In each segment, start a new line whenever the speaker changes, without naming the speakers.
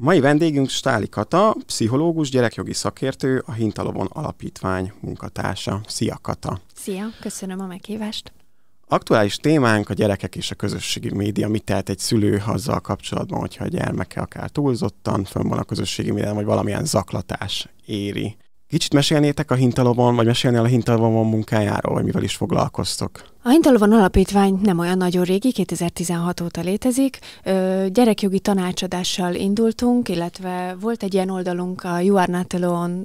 Mai vendégünk Stáli Kata, pszichológus, gyerekjogi szakértő, a Hintalobon Alapítvány munkatársa. Szia Kata!
Szia, köszönöm a meghívást!
Aktuális témánk a gyerekek és a közösségi média. Mit tehet egy szülő azzal kapcsolatban, hogyha a gyermeke akár túlzottan fönn van a közösségi média vagy valamilyen zaklatás éri? Kicsit mesélnétek a Hintalobon, vagy mesélnél a Hintalobon munkájáról, vagy mivel is foglalkoztok?
A Hintalovon Alapítvány nem olyan nagyon régi, 2016 óta létezik. Ö, gyerekjogi tanácsadással indultunk, illetve volt egy ilyen oldalunk, a You Are Not Alone,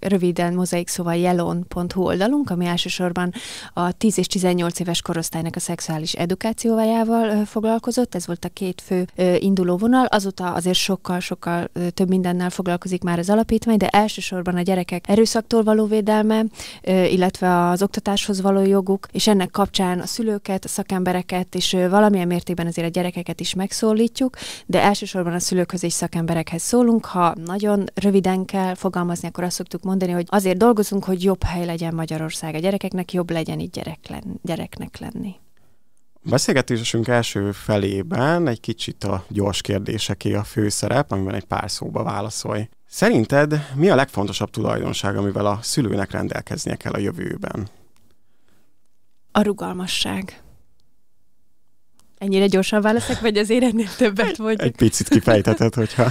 röviden mozaik szóval jelon.hu oldalunk, ami elsősorban a 10 és 18 éves korosztálynak a szexuális edukációjával ö, foglalkozott. Ez volt a két fő ö, induló vonal. Azóta azért sokkal-sokkal több mindennel foglalkozik már az alapítvány, de elsősorban a gyerekek erőszaktól való védelme, ö, illetve az oktatáshoz való joguk, és ennek kap kapcsán a szülőket, a szakembereket, és valamilyen mértékben azért a gyerekeket is megszólítjuk, de elsősorban a szülőkhöz és szakemberekhez szólunk. Ha nagyon röviden kell fogalmazni, akkor azt szoktuk mondani, hogy azért dolgozunk, hogy jobb hely legyen Magyarország a gyerekeknek, jobb legyen itt gyerek len, gyereknek lenni.
A beszélgetésünk első felében egy kicsit a gyors kérdéseké a főszerep, amiben egy pár szóba válaszolj. Szerinted mi a legfontosabb tulajdonság, amivel a szülőnek rendelkeznie kell a jövőben?
A rugalmasság. Ennyire gyorsan válaszok, vagy az ennél többet vagy? Egy
picit kifejtetett, hogyha...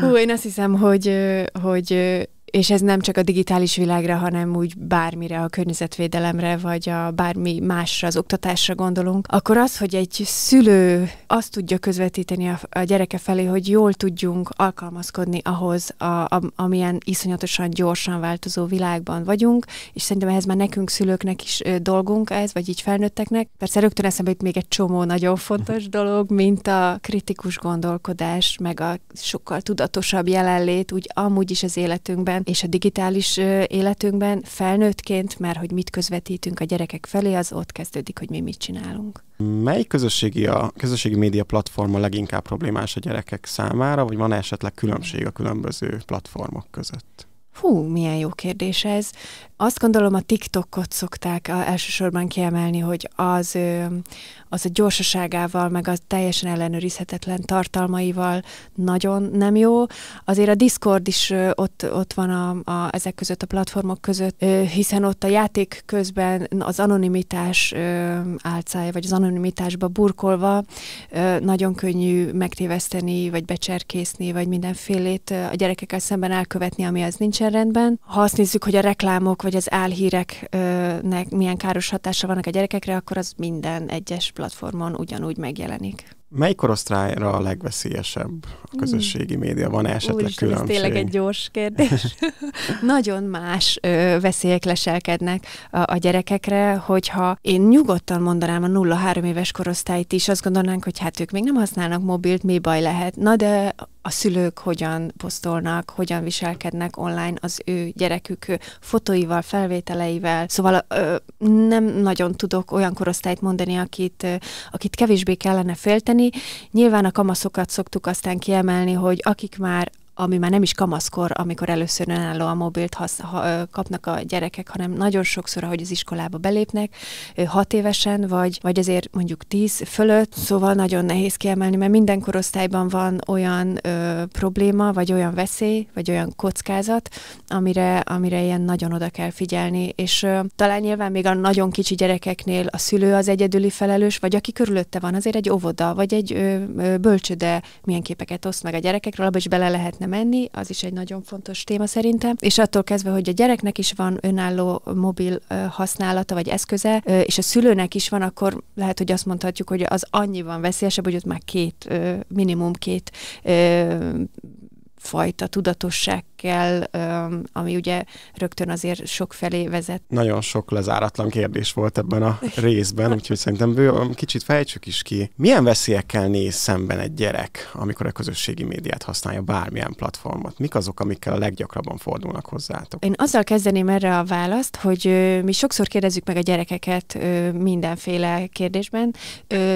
Hú, én azt hiszem, hogy, hogy és ez nem csak a digitális világra, hanem úgy bármire, a környezetvédelemre, vagy a bármi másra, az oktatásra gondolunk, akkor az, hogy egy szülő azt tudja közvetíteni a, a gyereke felé, hogy jól tudjunk alkalmazkodni ahhoz, a, a, amilyen iszonyatosan gyorsan változó világban vagyunk, és szerintem ehhez már nekünk szülőknek is dolgunk ez, vagy így felnőtteknek. Persze rögtön eszembe itt még egy csomó nagyon fontos mhm. dolog, mint a kritikus gondolkodás, meg a sokkal tudatosabb jelenlét, úgy amúgy is az életünkben, életünkben és a digitális életünkben felnőttként, mert hogy mit közvetítünk a gyerekek felé, az ott kezdődik, hogy mi mit csinálunk.
Mely közösségi, a közösségi média platform a leginkább problémás a gyerekek számára, vagy van -e esetleg különbség a különböző platformok között?
Hú, milyen jó kérdés ez. Azt gondolom a TikTokot szokták elsősorban kiemelni, hogy az, az a gyorsaságával, meg a teljesen ellenőrizhetetlen tartalmaival nagyon nem jó. Azért a Discord is ott, ott van a, a, ezek között, a platformok között, hiszen ott a játék közben az anonimitás álcája, vagy az anonimitásba burkolva nagyon könnyű megtéveszteni, vagy becserkészni, vagy mindenfélét a gyerekekkel szemben elkövetni, ami az nincsen teljesen rendben. Ha azt nézzük, hogy a reklámok vagy az álhíreknek milyen káros hatása vannak a gyerekekre, akkor az minden egyes platformon ugyanúgy megjelenik.
Mely korosztályra a legveszélyesebb a közösségi hmm. média? Van -e esetleg Úristen, különbség? Ez tényleg egy
gyors kérdés. Nagyon más ö, veszélyek leselkednek a, a gyerekekre, hogyha én nyugodtan mondanám a 0-3 éves korosztályt is, azt gondolnánk, hogy hát ők még nem használnak mobilt, mi baj lehet? Na de a szülők hogyan posztolnak, hogyan viselkednek online az ő gyerekük fotóival, felvételeivel. Szóval ö, nem nagyon tudok olyan korosztályt mondani, akit, ö, akit kevésbé kellene félteni. Nyilván a kamaszokat szoktuk aztán kiemelni, hogy akik már ami már nem is kamaszkor, amikor először a mobilt hasz, ha, kapnak a gyerekek, hanem nagyon sokszor, ahogy az iskolába belépnek, hat évesen, vagy, vagy azért mondjuk tíz fölött, szóval nagyon nehéz kiemelni, mert minden korosztályban van olyan ö, probléma, vagy olyan veszély, vagy olyan kockázat, amire, amire ilyen nagyon oda kell figyelni, és ö, talán nyilván még a nagyon kicsi gyerekeknél a szülő az egyedüli felelős, vagy aki körülötte van, azért egy óvoda, vagy egy ö, ö, bölcsőde milyen képeket oszt meg a gyerekekről, abba is bele lehetne menni, az is egy nagyon fontos téma szerintem, és attól kezdve, hogy a gyereknek is van önálló mobil használata vagy eszköze, és a szülőnek is van, akkor lehet, hogy azt mondhatjuk, hogy az van veszélyesebb, hogy ott már két, minimum két fajta tudatosság kell, ami ugye rögtön azért sok felé vezet.
Nagyon sok lezáratlan kérdés volt ebben a részben, úgyhogy szerintem bő, kicsit fejtsük is ki. Milyen veszélyekkel néz szemben egy gyerek, amikor a közösségi médiát használja bármilyen platformot? Mik azok, amikkel a leggyakrabban fordulnak hozzátok? Én
azzal kezdeném erre a választ, hogy mi sokszor kérdezzük meg a gyerekeket mindenféle kérdésben,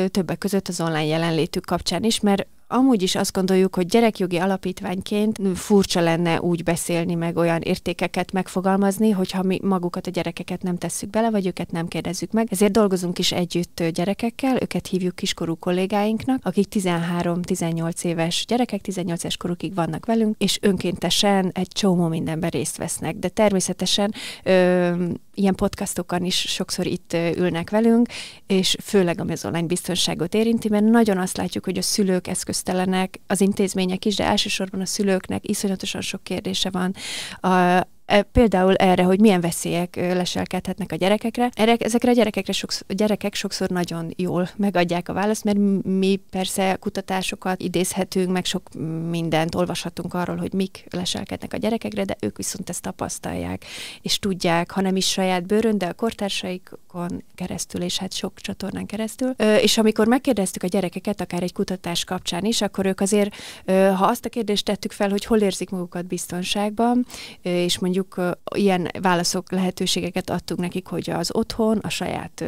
többek között az online jelenlétük kapcsán is, mert amúgy is azt gondoljuk, hogy gyerekjogi alapítványként furcsa lenne úgy beszélni, meg olyan értékeket megfogalmazni, hogyha mi magukat a gyerekeket nem tesszük bele, vagy őket nem kérdezzük meg. Ezért dolgozunk is együtt gyerekekkel, őket hívjuk kiskorú kollégáinknak, akik 13-18 éves gyerekek, 18 éves korukig vannak velünk, és önkéntesen egy csomó mindenben részt vesznek. De természetesen ö, ilyen podcastokon is sokszor itt ülnek velünk, és főleg ami az online biztonságot érinti, mert nagyon azt látjuk, hogy a szülők eszköztelenek, az intézmények is, de elsősorban a szülőknek iszonyatosan sok kérdése van a, E, például erre, hogy milyen veszélyek leselkedhetnek a gyerekekre. Erre, ezekre a gyerekekre sokszor, gyerekek sokszor nagyon jól megadják a választ, mert mi persze kutatásokat idézhetünk, meg sok mindent olvashatunk arról, hogy mik leselkednek a gyerekekre, de ők viszont ezt tapasztalják, és tudják, ha nem is saját bőrön, de a kortársaikon keresztül, és hát sok csatornán keresztül. És amikor megkérdeztük a gyerekeket, akár egy kutatás kapcsán is, akkor ők azért, ha azt a kérdést tettük fel, hogy hol érzik magukat biztonságban, és mondjuk mondjuk ilyen válaszok, lehetőségeket adtunk nekik, hogy az otthon, a saját,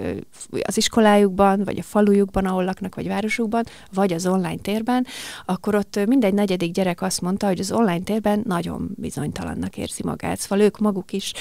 az iskolájukban, vagy a falujukban, ahol laknak, vagy városukban, vagy az online térben, akkor ott mindegy negyedik gyerek azt mondta, hogy az online térben nagyon bizonytalannak érzi magát. Szóval ők maguk is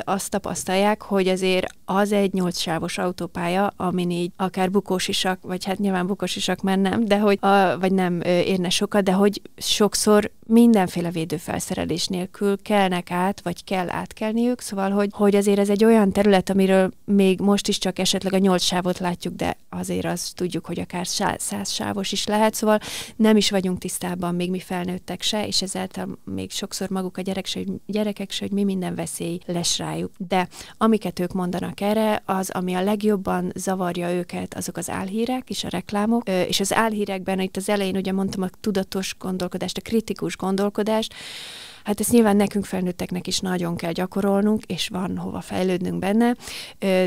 azt tapasztalják, hogy azért az egy nyolcsávos autópálya, amin így akár bukós isak, vagy hát nyilván isak már nem, de hogy, a, vagy nem érne sokat, de hogy sokszor mindenféle védőfelszerelés nélkül kelnek át, vagy vagy kell átkelniük, szóval, hogy, hogy azért ez egy olyan terület, amiről még most is csak esetleg a nyolc sávot látjuk, de azért azt tudjuk, hogy akár száz sávos is lehet, szóval nem is vagyunk tisztában még mi felnőttek se, és ezáltal még sokszor maguk a gyerek se, gyerekek se, hogy mi minden veszély lesz rájuk. De amiket ők mondanak erre, az, ami a legjobban zavarja őket, azok az álhírek és a reklámok, és az álhírekben itt az elején ugye mondtam a tudatos gondolkodást, a kritikus gondolkodást, Hát ezt nyilván nekünk felnőtteknek is nagyon kell gyakorolnunk, és van hova fejlődnünk benne,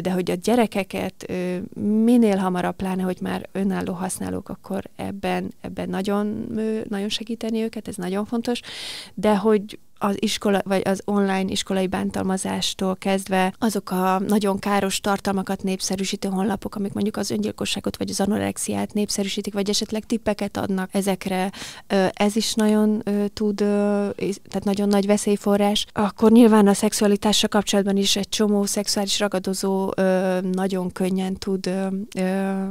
de hogy a gyerekeket minél hamarabb, pláne, hogy már önálló használók, akkor ebben, ebben nagyon, nagyon segíteni őket, ez nagyon fontos, de hogy az iskola, vagy az online iskolai bántalmazástól kezdve azok a nagyon káros tartalmakat népszerűsítő honlapok, amik mondjuk az öngyilkosságot vagy az anorexiát népszerűsítik, vagy esetleg tippeket adnak ezekre, ez is nagyon tud, tehát nagyon nagy veszélyforrás. Akkor nyilván a szexualitással kapcsolatban is egy csomó szexuális ragadozó nagyon könnyen tud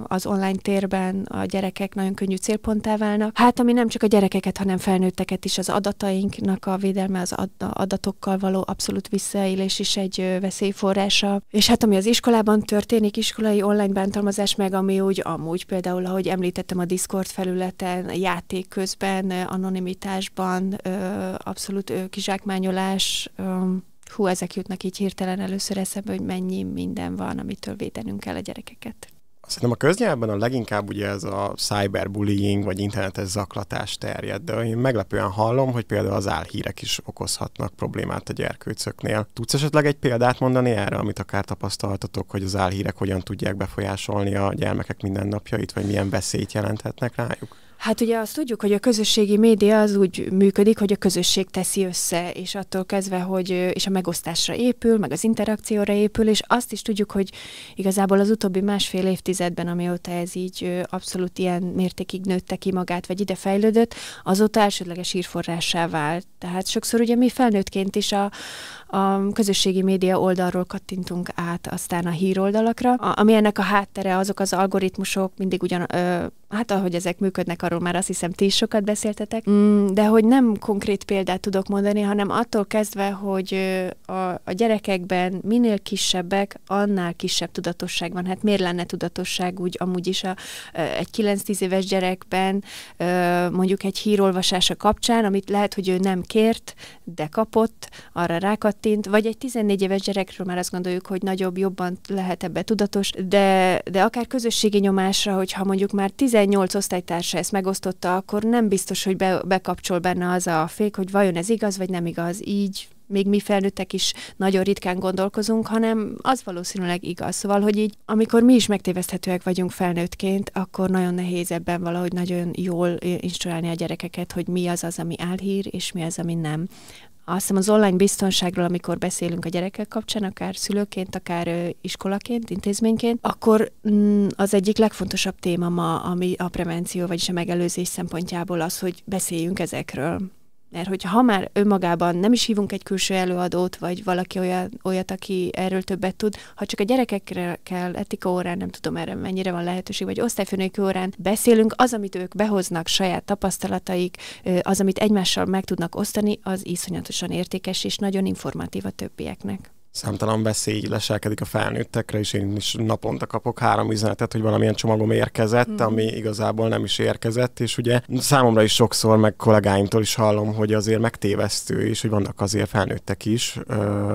az online térben a gyerekek nagyon könnyű célponttá válnak. Hát ami nem csak a gyerekeket, hanem felnőtteket is az adatainknak a védelme az adatokkal való abszolút visszaélés is egy veszélyforrása. És hát ami az iskolában történik, iskolai online bántalmazás, meg ami úgy amúgy például, ahogy említettem, a Discord felületen, a játék közben, anonimitásban, abszolút kizsákmányolás, hú, ezek jutnak így hirtelen először eszembe, hogy mennyi minden van, amitől védenünk kell a gyerekeket.
Szerintem a köznyelvben a leginkább ugye ez a cyberbullying vagy internetes zaklatás terjed, de én meglepően hallom, hogy például az álhírek is okozhatnak problémát a gyerkőcöknél. Tudsz esetleg egy példát mondani erre, amit akár tapasztaltatok, hogy az álhírek hogyan tudják befolyásolni a gyermekek mindennapjait, vagy milyen veszélyt jelenthetnek rájuk?
Hát ugye azt tudjuk, hogy a közösségi média az úgy működik, hogy a közösség teszi össze, és attól kezdve, hogy és a megosztásra épül, meg az interakcióra épül, és azt is tudjuk, hogy igazából az utóbbi másfél évtizedben, amióta ez így abszolút ilyen mértékig nőtte ki magát, vagy ide fejlődött, azóta elsődleges írforrássá vált. Tehát sokszor ugye mi felnőttként is a, a közösségi média oldalról kattintunk át aztán a híroldalakra, ami ennek a háttere, azok az algoritmusok mindig ugyan, ö, hát ahogy ezek működnek, arról már azt hiszem ti is sokat beszéltetek, mm, de hogy nem konkrét példát tudok mondani, hanem attól kezdve, hogy a, a gyerekekben minél kisebbek, annál kisebb tudatosság van. Hát miért lenne tudatosság úgy amúgy is a, egy 9-10 éves gyerekben, mondjuk egy hírolvasása kapcsán, amit lehet, hogy ő nem kért, de kapott, arra rákat kattint, vagy egy 14 éves gyerekről már azt gondoljuk, hogy nagyobb, jobban lehet ebbe tudatos, de, de akár közösségi nyomásra, hogyha mondjuk már 18 osztálytársa ezt megosztotta, akkor nem biztos, hogy be, bekapcsol benne az a fék, hogy vajon ez igaz, vagy nem igaz. Így még mi felnőttek is nagyon ritkán gondolkozunk, hanem az valószínűleg igaz. Szóval, hogy így, amikor mi is megtéveszthetőek vagyunk felnőttként, akkor nagyon nehéz ebben valahogy nagyon jól instruálni a gyerekeket, hogy mi az az, ami álhír, és mi az, ami nem azt hiszem az online biztonságról, amikor beszélünk a gyerekek kapcsán, akár szülőként, akár iskolaként, intézményként, akkor mm, az egyik legfontosabb téma ma, ami a prevenció, vagyis a megelőzés szempontjából az, hogy beszéljünk ezekről. Mert hogyha ha már önmagában nem is hívunk egy külső előadót, vagy valaki olyan, olyat, aki erről többet tud, ha csak a gyerekekre kell etika órán, nem tudom erre mennyire van lehetőség, vagy osztályfőnök órán beszélünk, az, amit ők behoznak, saját tapasztalataik, az, amit egymással meg tudnak osztani, az iszonyatosan értékes és nagyon informatív a többieknek
számtalan veszély leselkedik a felnőttekre, és én is naponta kapok három üzenetet, hogy valamilyen csomagom érkezett, mm. ami igazából nem is érkezett, és ugye számomra is sokszor, meg kollégáimtól is hallom, hogy azért megtévesztő, és hogy vannak azért felnőttek is,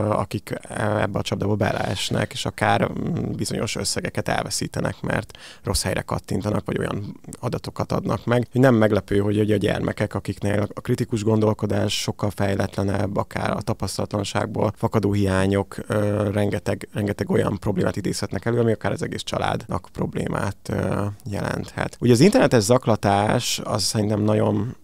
akik e, ebbe a csapdába beleesnek, és akár mm, bizonyos összegeket elveszítenek, mert rossz helyre kattintanak, vagy olyan adatokat adnak meg. Nem meglepő, hogy a gyermekek, akiknél a kritikus gondolkodás sokkal fejletlenebb, akár a tapasztalatlanságból fakadó hiányok, azok ö, rengeteg, rengeteg olyan problémát idézhetnek elő, ami akár az egész családnak problémát ö, jelenthet. Ugye az internetes zaklatás az szerintem nagyon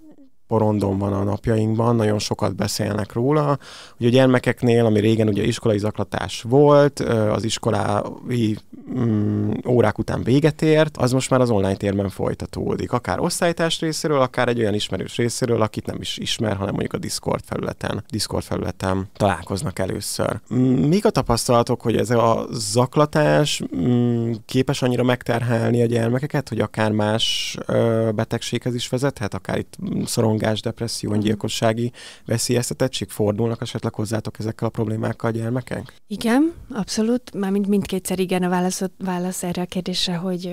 porondon van a napjainkban, nagyon sokat beszélnek róla. Ugye a gyermekeknél, ami régen ugye iskolai zaklatás volt, az iskolai mm, órák után véget ért, az most már az online térben folytatódik, akár osztálytás részéről, akár egy olyan ismerős részéről, akit nem is ismer, hanem mondjuk a Discord felületen, Discord felületen találkoznak először. Mik a tapasztalatok, hogy ez a zaklatás mm, képes annyira megterhelni a gyermekeket, hogy akár más ö, betegséghez is vezethet, akár itt mm, szorong szorongás, depresszió, mhm. öngyilkossági veszélyeztetettség? Fordulnak esetleg hozzátok ezekkel a problémákkal a gyermekek?
Igen, abszolút. Mármint mindkétszer igen a válasz, válasz erre a kérdésre, hogy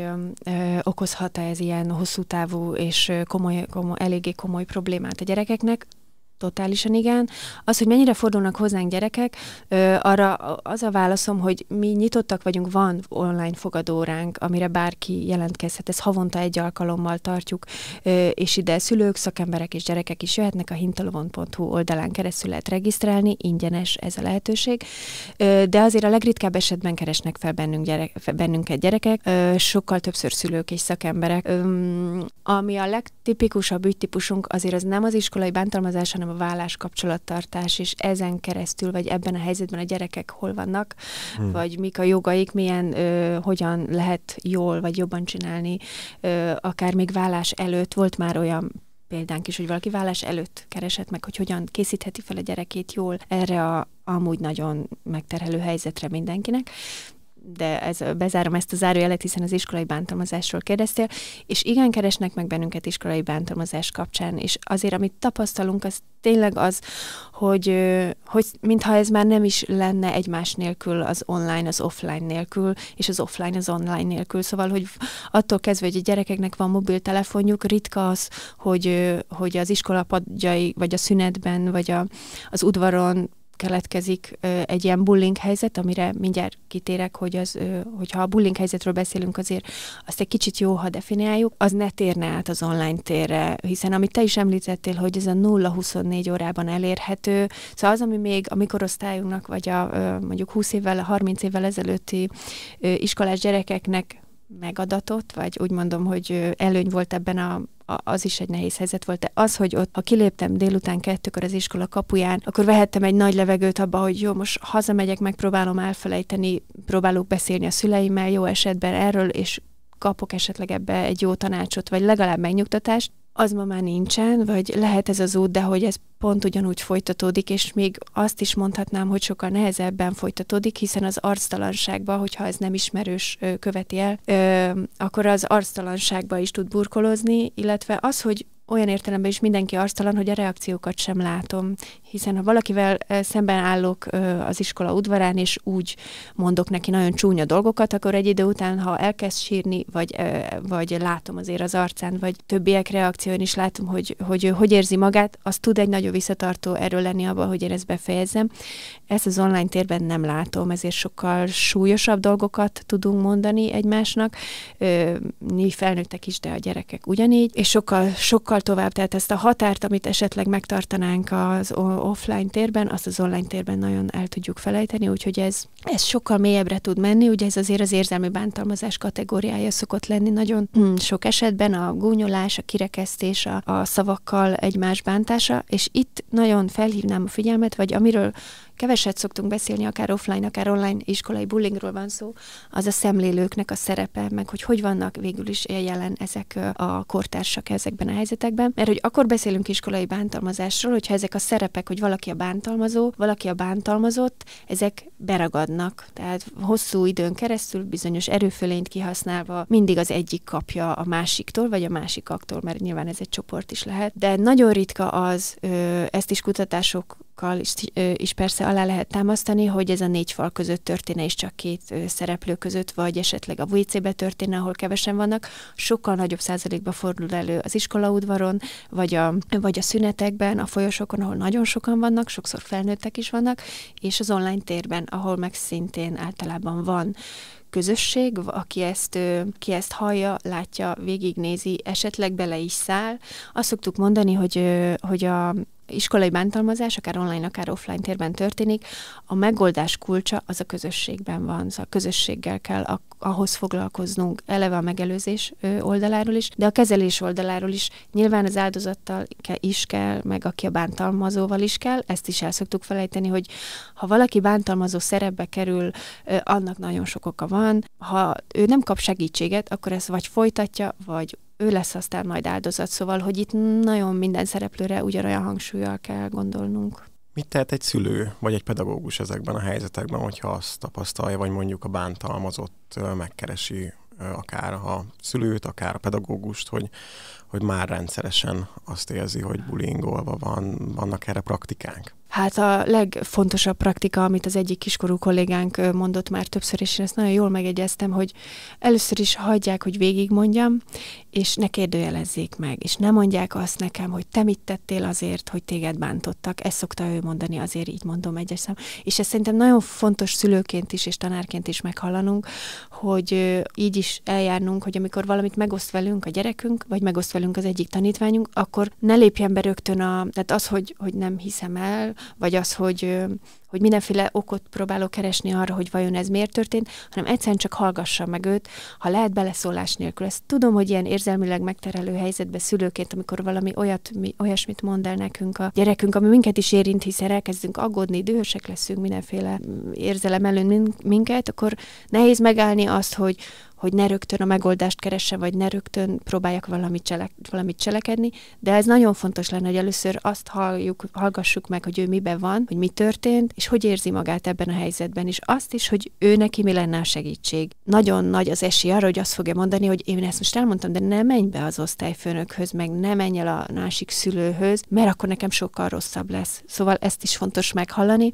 ö, okozhat-e ez ilyen hosszú távú és komoly, komoly, eléggé komoly problémát a gyerekeknek. Totálisan igen. Az, hogy mennyire fordulnak hozzánk gyerekek, ö, arra az a válaszom, hogy mi nyitottak vagyunk, van online fogadóránk, amire bárki jelentkezhet. Ez havonta egy alkalommal tartjuk, ö, és ide szülők, szakemberek és gyerekek is jöhetnek. A hintalovon.hu oldalán keresztül lehet regisztrálni, ingyenes ez a lehetőség. Ö, de azért a legritkább esetben keresnek fel bennünk gyerek, bennünket gyerekek, ö, sokkal többször szülők és szakemberek. Ö, ami a legtipikusabb ügytípusunk, azért az nem az iskolai bántalmazás, hanem a vállás kapcsolattartás, és ezen keresztül, vagy ebben a helyzetben a gyerekek hol vannak, hmm. vagy mik a jogaik, milyen, ö, hogyan lehet jól, vagy jobban csinálni, ö, akár még vállás előtt volt már olyan példánk is, hogy valaki vállás előtt keresett meg, hogy hogyan készítheti fel a gyerekét jól erre a amúgy nagyon megterhelő helyzetre mindenkinek de ez, bezárom ezt a zárójelet, hiszen az iskolai bántalmazásról kérdeztél, és igen, keresnek meg bennünket iskolai bántalmazás kapcsán, és azért, amit tapasztalunk, az tényleg az, hogy, hogy mintha ez már nem is lenne egymás nélkül az online, az offline nélkül, és az offline az online nélkül. Szóval, hogy attól kezdve, hogy a gyerekeknek van mobiltelefonjuk, ritka az, hogy, hogy az iskolapadjai, vagy a szünetben, vagy a, az udvaron keletkezik egy ilyen bullying helyzet, amire mindjárt kitérek, hogy az, hogyha a bullying helyzetről beszélünk, azért azt egy kicsit jó, ha definiáljuk, az ne térne át az online térre, hiszen amit te is említettél, hogy ez a 0-24 órában elérhető, szóval az, ami még a mikorosztályunknak, vagy a mondjuk 20 évvel, 30 évvel ezelőtti iskolás gyerekeknek megadatott, vagy úgy mondom, hogy előny volt ebben a az is egy nehéz helyzet volt. De az, hogy ott, ha kiléptem délután kettőkor az iskola kapuján, akkor vehettem egy nagy levegőt abba, hogy jó, most hazamegyek, megpróbálom elfelejteni, próbálok beszélni a szüleimmel jó esetben erről, és kapok esetleg ebbe egy jó tanácsot, vagy legalább megnyugtatást, az ma már nincsen, vagy lehet ez az út, de hogy ez pont ugyanúgy folytatódik, és még azt is mondhatnám, hogy sokkal nehezebben folytatódik, hiszen az arctalanságba, hogyha ez nem ismerős követi el, ö, akkor az arctalanságba is tud burkolozni, illetve az, hogy olyan értelemben is mindenki arctalan, hogy a reakciókat sem látom. Hiszen ha valakivel szemben állok az iskola udvarán, és úgy mondok neki nagyon csúnya dolgokat, akkor egy idő után, ha elkezd sírni, vagy, vagy látom azért az arcán, vagy többiek reakcióján is látom, hogy, hogy hogy, hogy érzi magát, az tud egy nagyon visszatartó erő lenni abban, hogy én ezt befejezzem. Ezt az online térben nem látom, ezért sokkal súlyosabb dolgokat tudunk mondani egymásnak, mi felnőttek is, de a gyerekek ugyanígy, és sokkal, sokkal sokkal tovább, tehát ezt a határt, amit esetleg megtartanánk az offline térben, azt az online térben nagyon el tudjuk felejteni, úgyhogy ez, ez sokkal mélyebbre tud menni, ugye ez azért az érzelmi bántalmazás kategóriája szokott lenni nagyon hmm, sok esetben, a gúnyolás, a kirekesztés, a, a szavakkal egymás bántása, és itt nagyon felhívnám a figyelmet, vagy amiről keveset szoktunk beszélni, akár offline, akár online iskolai bullyingról van szó, az a szemlélőknek a szerepe, meg hogy hogy vannak végül is jelen ezek a kortársak ezekben a helyzetekben. Mert hogy akkor beszélünk iskolai bántalmazásról, hogyha ezek a szerepek, hogy valaki a bántalmazó, valaki a bántalmazott, ezek beragadnak. Tehát hosszú időn keresztül bizonyos erőfölényt kihasználva mindig az egyik kapja a másiktól, vagy a másikaktól, mert nyilván ez egy csoport is lehet. De nagyon ritka az, ezt is kutatások falkakkal is, is persze alá lehet támasztani, hogy ez a négy fal között történne, is csak két szereplő között, vagy esetleg a WC-be történne, ahol kevesen vannak, sokkal nagyobb százalékba fordul elő az iskolaudvaron, vagy a, vagy a szünetekben, a folyosokon, ahol nagyon sokan vannak, sokszor felnőttek is vannak, és az online térben, ahol meg szintén általában van közösség, aki ezt, ki ezt hallja, látja, végignézi, esetleg bele is száll. Azt szoktuk mondani, hogy, hogy a iskolai bántalmazás, akár online, akár offline térben történik, a megoldás kulcsa az a közösségben van, szóval a közösséggel kell a, ahhoz foglalkoznunk, eleve a megelőzés oldaláról is, de a kezelés oldaláról is. Nyilván az áldozattal is kell, meg aki a bántalmazóval is kell, ezt is el szoktuk felejteni, hogy ha valaki bántalmazó szerepbe kerül, annak nagyon sok oka van. Ha ő nem kap segítséget, akkor ezt vagy folytatja, vagy ő lesz aztán majd áldozat, szóval, hogy itt nagyon minden szereplőre ugyanolyan hangsúlyjal kell gondolnunk.
Mit tehet egy szülő, vagy egy pedagógus ezekben a helyzetekben, hogyha azt tapasztalja, vagy mondjuk a bántalmazott megkeresi akár a szülőt, akár a pedagógust, hogy, hogy már rendszeresen azt érzi, hogy bulingolva van, vannak erre praktikánk?
Hát a legfontosabb praktika, amit az egyik kiskorú kollégánk mondott már többször, és én ezt nagyon jól megegyeztem, hogy először is hagyják, hogy végigmondjam, és ne kérdőjelezzék meg, és ne mondják azt nekem, hogy te mit tettél azért, hogy téged bántottak. Ezt szokta ő mondani, azért így mondom egyes szám. És ez szerintem nagyon fontos szülőként is és tanárként is meghallanunk, hogy így is eljárnunk, hogy amikor valamit megoszt velünk a gyerekünk, vagy megoszt velünk az egyik tanítványunk, akkor ne lépjen be rögtön a, tehát az, hogy, hogy nem hiszem el, vagy az, hogy hogy mindenféle okot próbálok keresni arra, hogy vajon ez miért történt, hanem egyszerűen csak hallgassa meg őt, ha lehet beleszólás nélkül. Ezt tudom, hogy ilyen érzelmileg megterelő helyzetbe szülőként, amikor valami olyat, mi, olyasmit mond el nekünk a gyerekünk, ami minket is érint, hiszen elkezdünk aggódni, dühösek leszünk, mindenféle mm, érzelem előn minket, akkor nehéz megállni azt, hogy hogy ne rögtön a megoldást keresse, vagy ne rögtön próbáljak valamit, cselek, valamit cselekedni, de ez nagyon fontos lenne, hogy először azt halljuk, hallgassuk meg, hogy ő miben van, hogy mi történt, és hogy érzi magát ebben a helyzetben, és azt is, hogy ő neki mi lenne a segítség. Nagyon nagy az esély arra, hogy azt fogja mondani, hogy én ezt most elmondtam, de ne menj be az osztályfőnökhöz, meg ne menj el a másik szülőhöz, mert akkor nekem sokkal rosszabb lesz. Szóval ezt is fontos meghallani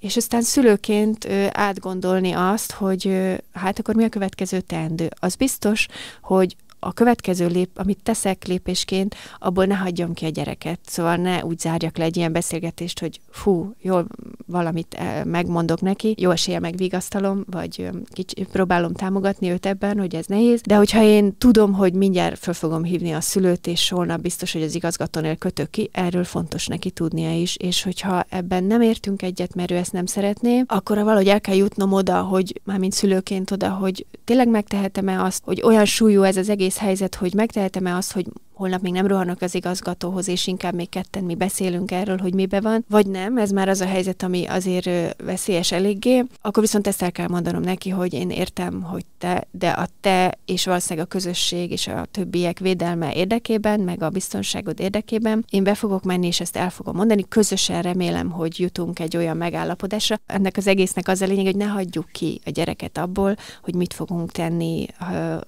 és aztán szülőként átgondolni azt, hogy hát akkor mi a következő teendő. Az biztos, hogy a következő lép, amit teszek lépésként, abból ne hagyjam ki a gyereket. Szóval ne úgy zárjak le egy ilyen beszélgetést, hogy fú, jól valamit eh, megmondok neki, jó esélye megvigasztalom, vagy kicsi, próbálom támogatni őt ebben, hogy ez nehéz. De hogyha én tudom, hogy mindjárt föl fogom hívni a szülőt, és holnap biztos, hogy az igazgatónél kötök ki, erről fontos neki tudnia is. És hogyha ebben nem értünk egyet, mert ő ezt nem szeretné, akkor valahogy el kell jutnom oda, hogy mármint szülőként oda, hogy tényleg megtehetem-e azt, hogy olyan súlyú ez az egész helyzet, hogy megtehetem-e azt, hogy holnap még nem rohanok az igazgatóhoz, és inkább még ketten mi beszélünk erről, hogy mibe van, vagy nem, ez már az a helyzet, ami azért veszélyes eléggé, akkor viszont ezt el kell mondanom neki, hogy én értem, hogy te, de a te és valószínűleg a közösség és a többiek védelme érdekében, meg a biztonságod érdekében, én be fogok menni, és ezt el fogom mondani. Közösen remélem, hogy jutunk egy olyan megállapodásra. Ennek az egésznek az a lényeg, hogy ne hagyjuk ki a gyereket abból, hogy mit fogunk tenni,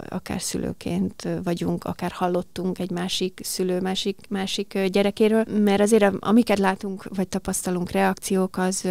akár szülőként vagyunk, akár hallottunk egy másik szülő, másik, másik gyerekéről, mert azért amiket látunk, vagy tapasztalunk reakciók, az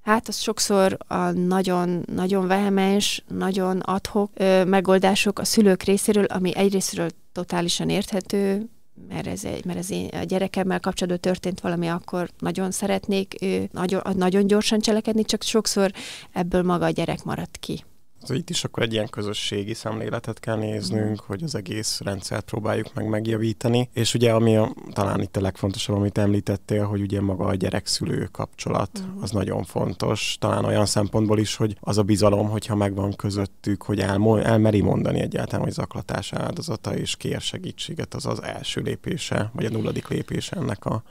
Hát az sokszor a nagyon, nagyon vehemens, nagyon adhok megoldások a szülők részéről, ami egyrésztről totálisan érthető, mert ez, egy, mert ez én, a gyerekemmel kapcsolatban történt valami, akkor nagyon szeretnék ő, nagyon, nagyon gyorsan cselekedni, csak sokszor ebből maga a gyerek maradt ki.
Az itt is akkor egy ilyen közösségi szemléletet kell néznünk, hogy az egész rendszert próbáljuk meg megjavítani. És ugye ami a, talán itt a legfontosabb, amit említettél, hogy ugye maga a gyerekszülő kapcsolat, mhm. az nagyon fontos. Talán olyan szempontból is, hogy az a bizalom, hogyha megvan közöttük, hogy elmo- elmeri mondani egyáltalán, hogy zaklatás áldozata és kér segítséget, az az első lépése, vagy a nulladik lépése ennek a,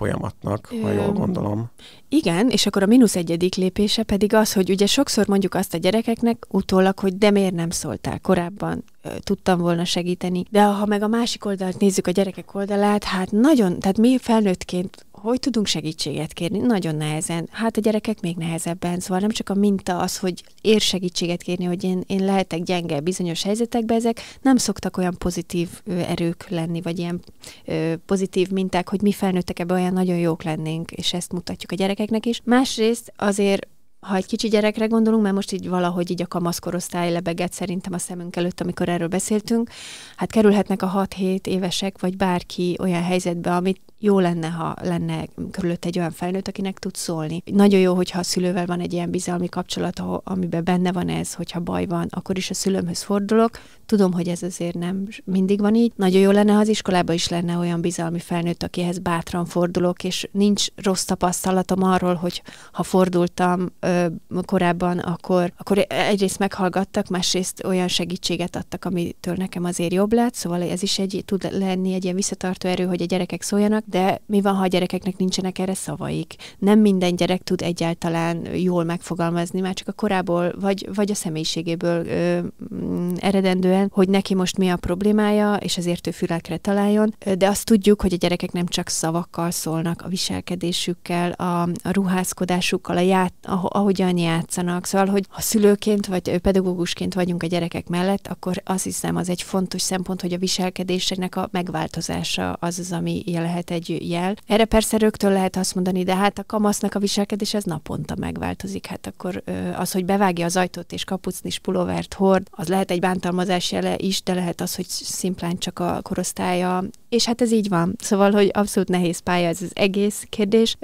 folyamatnak, Öm, jól gondolom.
Igen, és akkor a mínusz egyedik lépése pedig az, hogy ugye sokszor mondjuk azt a gyerekeknek utólag, hogy de miért nem szóltál korábban, tudtam volna segíteni. De ha meg a másik oldalt nézzük, a gyerekek oldalát, hát nagyon, tehát mi felnőttként hogy tudunk segítséget kérni? Nagyon nehezen. Hát a gyerekek még nehezebben, szóval nem csak a minta az, hogy ér segítséget kérni, hogy én, én lehetek gyenge bizonyos helyzetekben, ezek nem szoktak olyan pozitív erők lenni, vagy ilyen ö, pozitív minták, hogy mi felnőttek ebbe olyan nagyon jók lennénk, és ezt mutatjuk a gyerekeknek is. Másrészt azért ha egy kicsi gyerekre gondolunk, mert most így valahogy így a kamaszkorosztály lebeget szerintem a szemünk előtt, amikor erről beszéltünk, hát kerülhetnek a 6-7 évesek, vagy bárki olyan helyzetbe, amit jó lenne, ha lenne körülött egy olyan felnőtt, akinek tud szólni. Nagyon jó, hogyha a szülővel van egy ilyen bizalmi kapcsolat, amiben benne van ez, hogyha baj van, akkor is a szülőmhöz fordulok. Tudom, hogy ez azért nem mindig van így. Nagyon jó lenne, ha az iskolában is lenne olyan bizalmi felnőtt, akihez bátran fordulok, és nincs rossz tapasztalatom arról, hogy ha fordultam ö, korábban, akkor, akkor egyrészt meghallgattak, másrészt olyan segítséget adtak, amitől nekem azért jobb lett, szóval ez is egy, tud lenni egy ilyen visszatartó erő, hogy a gyerekek szóljanak, de mi van, ha a gyerekeknek nincsenek erre szavaik? Nem minden gyerek tud egyáltalán jól megfogalmazni, már csak a korából, vagy, vagy a személyiségéből ö, mm, eredendően, hogy neki most mi a problémája, és ezért ő fülekre találjon. De azt tudjuk, hogy a gyerekek nem csak szavakkal szólnak, a viselkedésükkel, a, a ruházkodásukkal, a ját, ahogyan játszanak. Szóval, hogy ha szülőként vagy pedagógusként vagyunk a gyerekek mellett, akkor azt hiszem az egy fontos szempont, hogy a viselkedésének a megváltozása az az, ami lehet egy egy jel. Erre persze rögtön lehet azt mondani, de hát a kamasznak a viselkedés ez naponta megváltozik. Hát akkor az, hogy bevágja az ajtót és kapucnis pulóvert hord, az lehet egy bántalmazás jele is, de lehet az, hogy szimplán csak a korosztálya és hát ez így van. Szóval, hogy abszolút nehéz pálya ez az egész kérdés,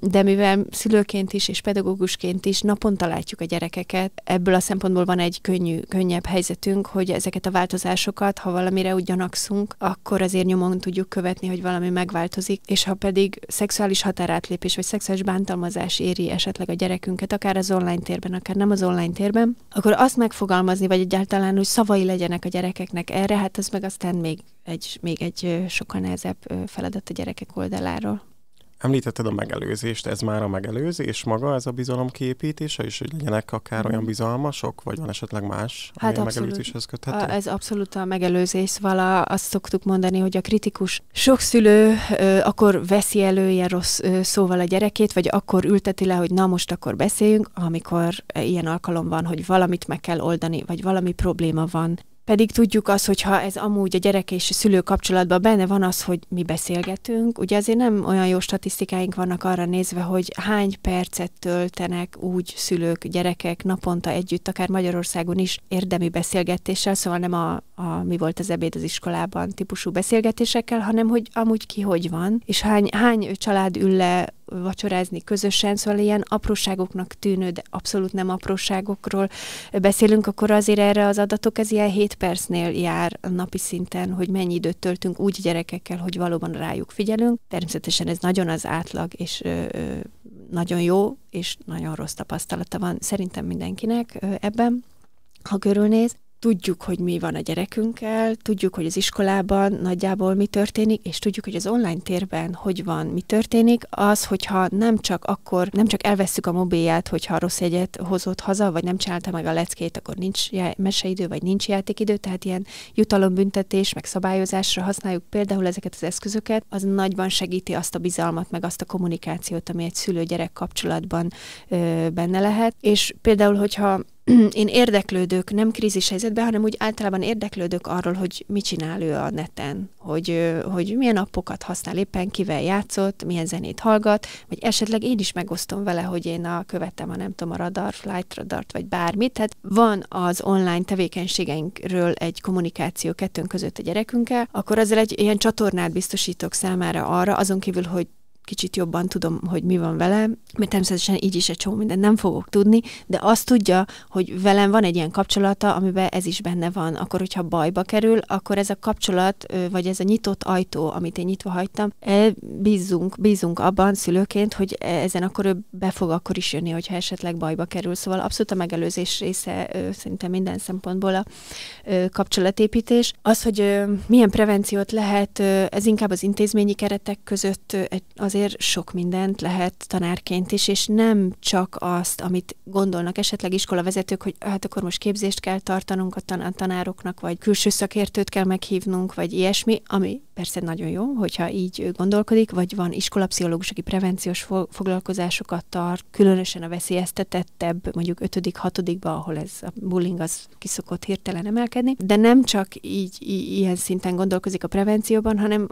de mivel szülőként is és pedagógusként is naponta látjuk a gyerekeket, ebből a szempontból van egy könnyű, könnyebb helyzetünk, hogy ezeket a változásokat, ha valamire úgy gyanakszunk, akkor azért nyomon tudjuk követni, hogy valami megváltozik, és ha pedig szexuális határátlépés vagy szexuális bántalmazás éri esetleg a gyerekünket, akár az online térben, akár nem az online térben, akkor azt megfogalmazni, vagy egyáltalán, hogy szavai legyenek a gyerekeknek erre, hát ez meg aztán még egy, még egy sokkal nehezebb feladat a gyerekek oldaláról.
Említetted a megelőzést, ez már a megelőzés maga, ez a bizalom kiépítése, és hogy legyenek akár mhm. olyan bizalmasok, vagy van esetleg más, ami hát a abszolút, megelőzéshez köthető? A,
ez abszolút a megelőzés, szóval a, azt szoktuk mondani, hogy a kritikus sok szülő ö, akkor veszi elő ilyen rossz ö, szóval a gyerekét, vagy akkor ülteti le, hogy na most akkor beszéljünk, amikor ilyen alkalom van, hogy valamit meg kell oldani, vagy valami probléma van pedig tudjuk azt, hogy ha ez amúgy a gyerek és a szülő kapcsolatban benne van az, hogy mi beszélgetünk, ugye azért nem olyan jó statisztikáink vannak arra nézve, hogy hány percet töltenek úgy szülők, gyerekek naponta együtt, akár Magyarországon is érdemi beszélgetéssel, szóval nem a, a mi volt az ebéd az iskolában típusú beszélgetésekkel, hanem hogy amúgy ki hogy van, és hány, hány család ül le vacsorázni közösen, szóval ilyen apróságoknak tűnő, de abszolút nem apróságokról beszélünk, akkor azért erre az adatok ez ilyen 7 percnél jár a napi szinten, hogy mennyi időt töltünk úgy gyerekekkel, hogy valóban rájuk figyelünk. Természetesen ez nagyon az átlag, és nagyon jó, és nagyon rossz tapasztalata van szerintem mindenkinek ebben ha körülnéz tudjuk, hogy mi van a gyerekünkkel, tudjuk, hogy az iskolában nagyjából mi történik, és tudjuk, hogy az online térben hogy van, mi történik, az, hogyha nem csak akkor, nem csak elveszük a mobilját, hogyha rossz egyet hozott haza, vagy nem csinálta meg a leckét, akkor nincs meseidő, vagy nincs játékidő, tehát ilyen jutalombüntetés, meg szabályozásra használjuk például ezeket az eszközöket, az nagyban segíti azt a bizalmat, meg azt a kommunikációt, ami egy szülő-gyerek kapcsolatban ö, benne lehet. És például, hogyha én érdeklődök, nem krízis helyzetben, hanem úgy általában érdeklődök arról, hogy mit csinál ő a neten, hogy, hogy milyen appokat használ éppen, kivel játszott, milyen zenét hallgat, vagy esetleg én is megosztom vele, hogy én a, követtem a nem tudom, a radar, flight radart, vagy bármit. Tehát van az online tevékenységeinkről egy kommunikáció kettőnk között a gyerekünkkel, akkor ezzel egy ilyen csatornát biztosítok számára arra, azon kívül, hogy kicsit jobban tudom, hogy mi van velem, mert természetesen így is egy csomó mindent nem fogok tudni, de azt tudja, hogy velem van egy ilyen kapcsolata, amiben ez is benne van. Akkor, hogyha bajba kerül, akkor ez a kapcsolat, vagy ez a nyitott ajtó, amit én nyitva hagytam, bízunk, bízunk abban szülőként, hogy ezen akkor ő be fog akkor is jönni, hogyha esetleg bajba kerül. Szóval abszolút a megelőzés része szerintem minden szempontból a kapcsolatépítés. Az, hogy milyen prevenciót lehet, ez inkább az intézményi keretek között az azért sok mindent lehet tanárként is, és nem csak azt, amit gondolnak esetleg iskolavezetők, hogy hát akkor most képzést kell tartanunk a, tan- a tanároknak, vagy külső szakértőt kell meghívnunk, vagy ilyesmi, ami persze nagyon jó, hogyha így gondolkodik, vagy van iskolapszichológus, aki prevenciós fo- foglalkozásokat tart, különösen a veszélyeztetettebb, mondjuk 5.-6. ahol ez a bullying az kiszokott hirtelen emelkedni, de nem csak így i- ilyen szinten gondolkozik a prevencióban, hanem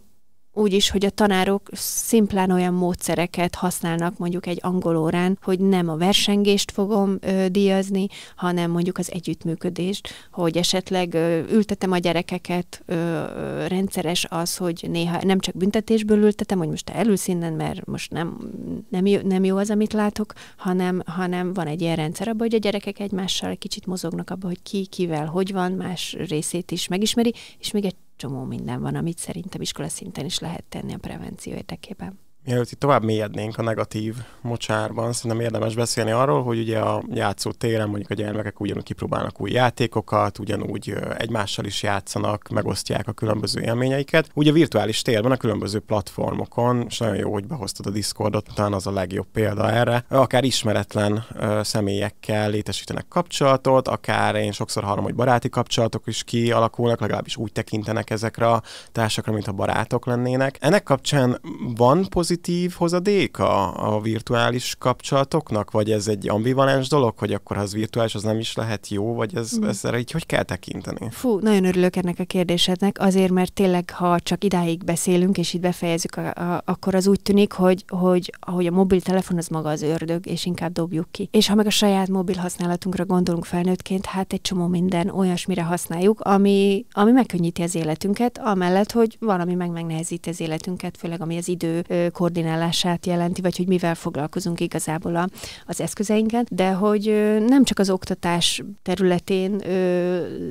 úgy is, hogy a tanárok szimplán olyan módszereket használnak mondjuk egy angol órán, hogy nem a versengést fogom ö, díjazni, hanem mondjuk az együttműködést, hogy esetleg ö, ültetem a gyerekeket, ö, rendszeres az, hogy néha nem csak büntetésből ültetem, hogy most te elülsz innen, mert most nem, nem, jó, nem jó az, amit látok, hanem, hanem van egy ilyen rendszer abban, hogy a gyerekek egymással egy kicsit mozognak abban, hogy ki, kivel, hogy van, más részét is megismeri, és még egy csomó minden van, amit szerintem iskola szinten is lehet tenni a prevenció érdekében.
Mielőtt itt tovább mélyednénk a negatív mocsárban, szerintem érdemes beszélni arról, hogy ugye a téren mondjuk a gyermekek ugyanúgy kipróbálnak új játékokat, ugyanúgy egymással is játszanak, megosztják a különböző élményeiket. Ugye a virtuális térben a különböző platformokon, és nagyon jó, hogy behoztad a Discordot, talán az a legjobb példa erre, akár ismeretlen személyekkel létesítenek kapcsolatot, akár én sokszor hallom, hogy baráti kapcsolatok is kialakulnak, legalábbis úgy tekintenek ezekre a társakra, mintha barátok lennének. Ennek kapcsán van pozitív pozitív hozadéka a virtuális kapcsolatoknak, vagy ez egy ambivalens dolog, hogy akkor ha az virtuális, az nem is lehet jó, vagy ez, mm. ez erre így hogy kell tekinteni?
Fú, nagyon örülök ennek a kérdésednek, azért, mert tényleg, ha csak idáig beszélünk, és itt befejezzük, a, a, akkor az úgy tűnik, hogy, hogy ahogy a mobiltelefon az maga az ördög, és inkább dobjuk ki. És ha meg a saját mobil használatunkra gondolunk felnőttként, hát egy csomó minden olyasmire használjuk, ami, ami megkönnyíti az életünket, amellett, hogy valami meg megnehezíti az életünket, főleg ami az idő koordinálását jelenti, vagy hogy mivel foglalkozunk igazából a, az eszközeinket, de hogy nem csak az oktatás területén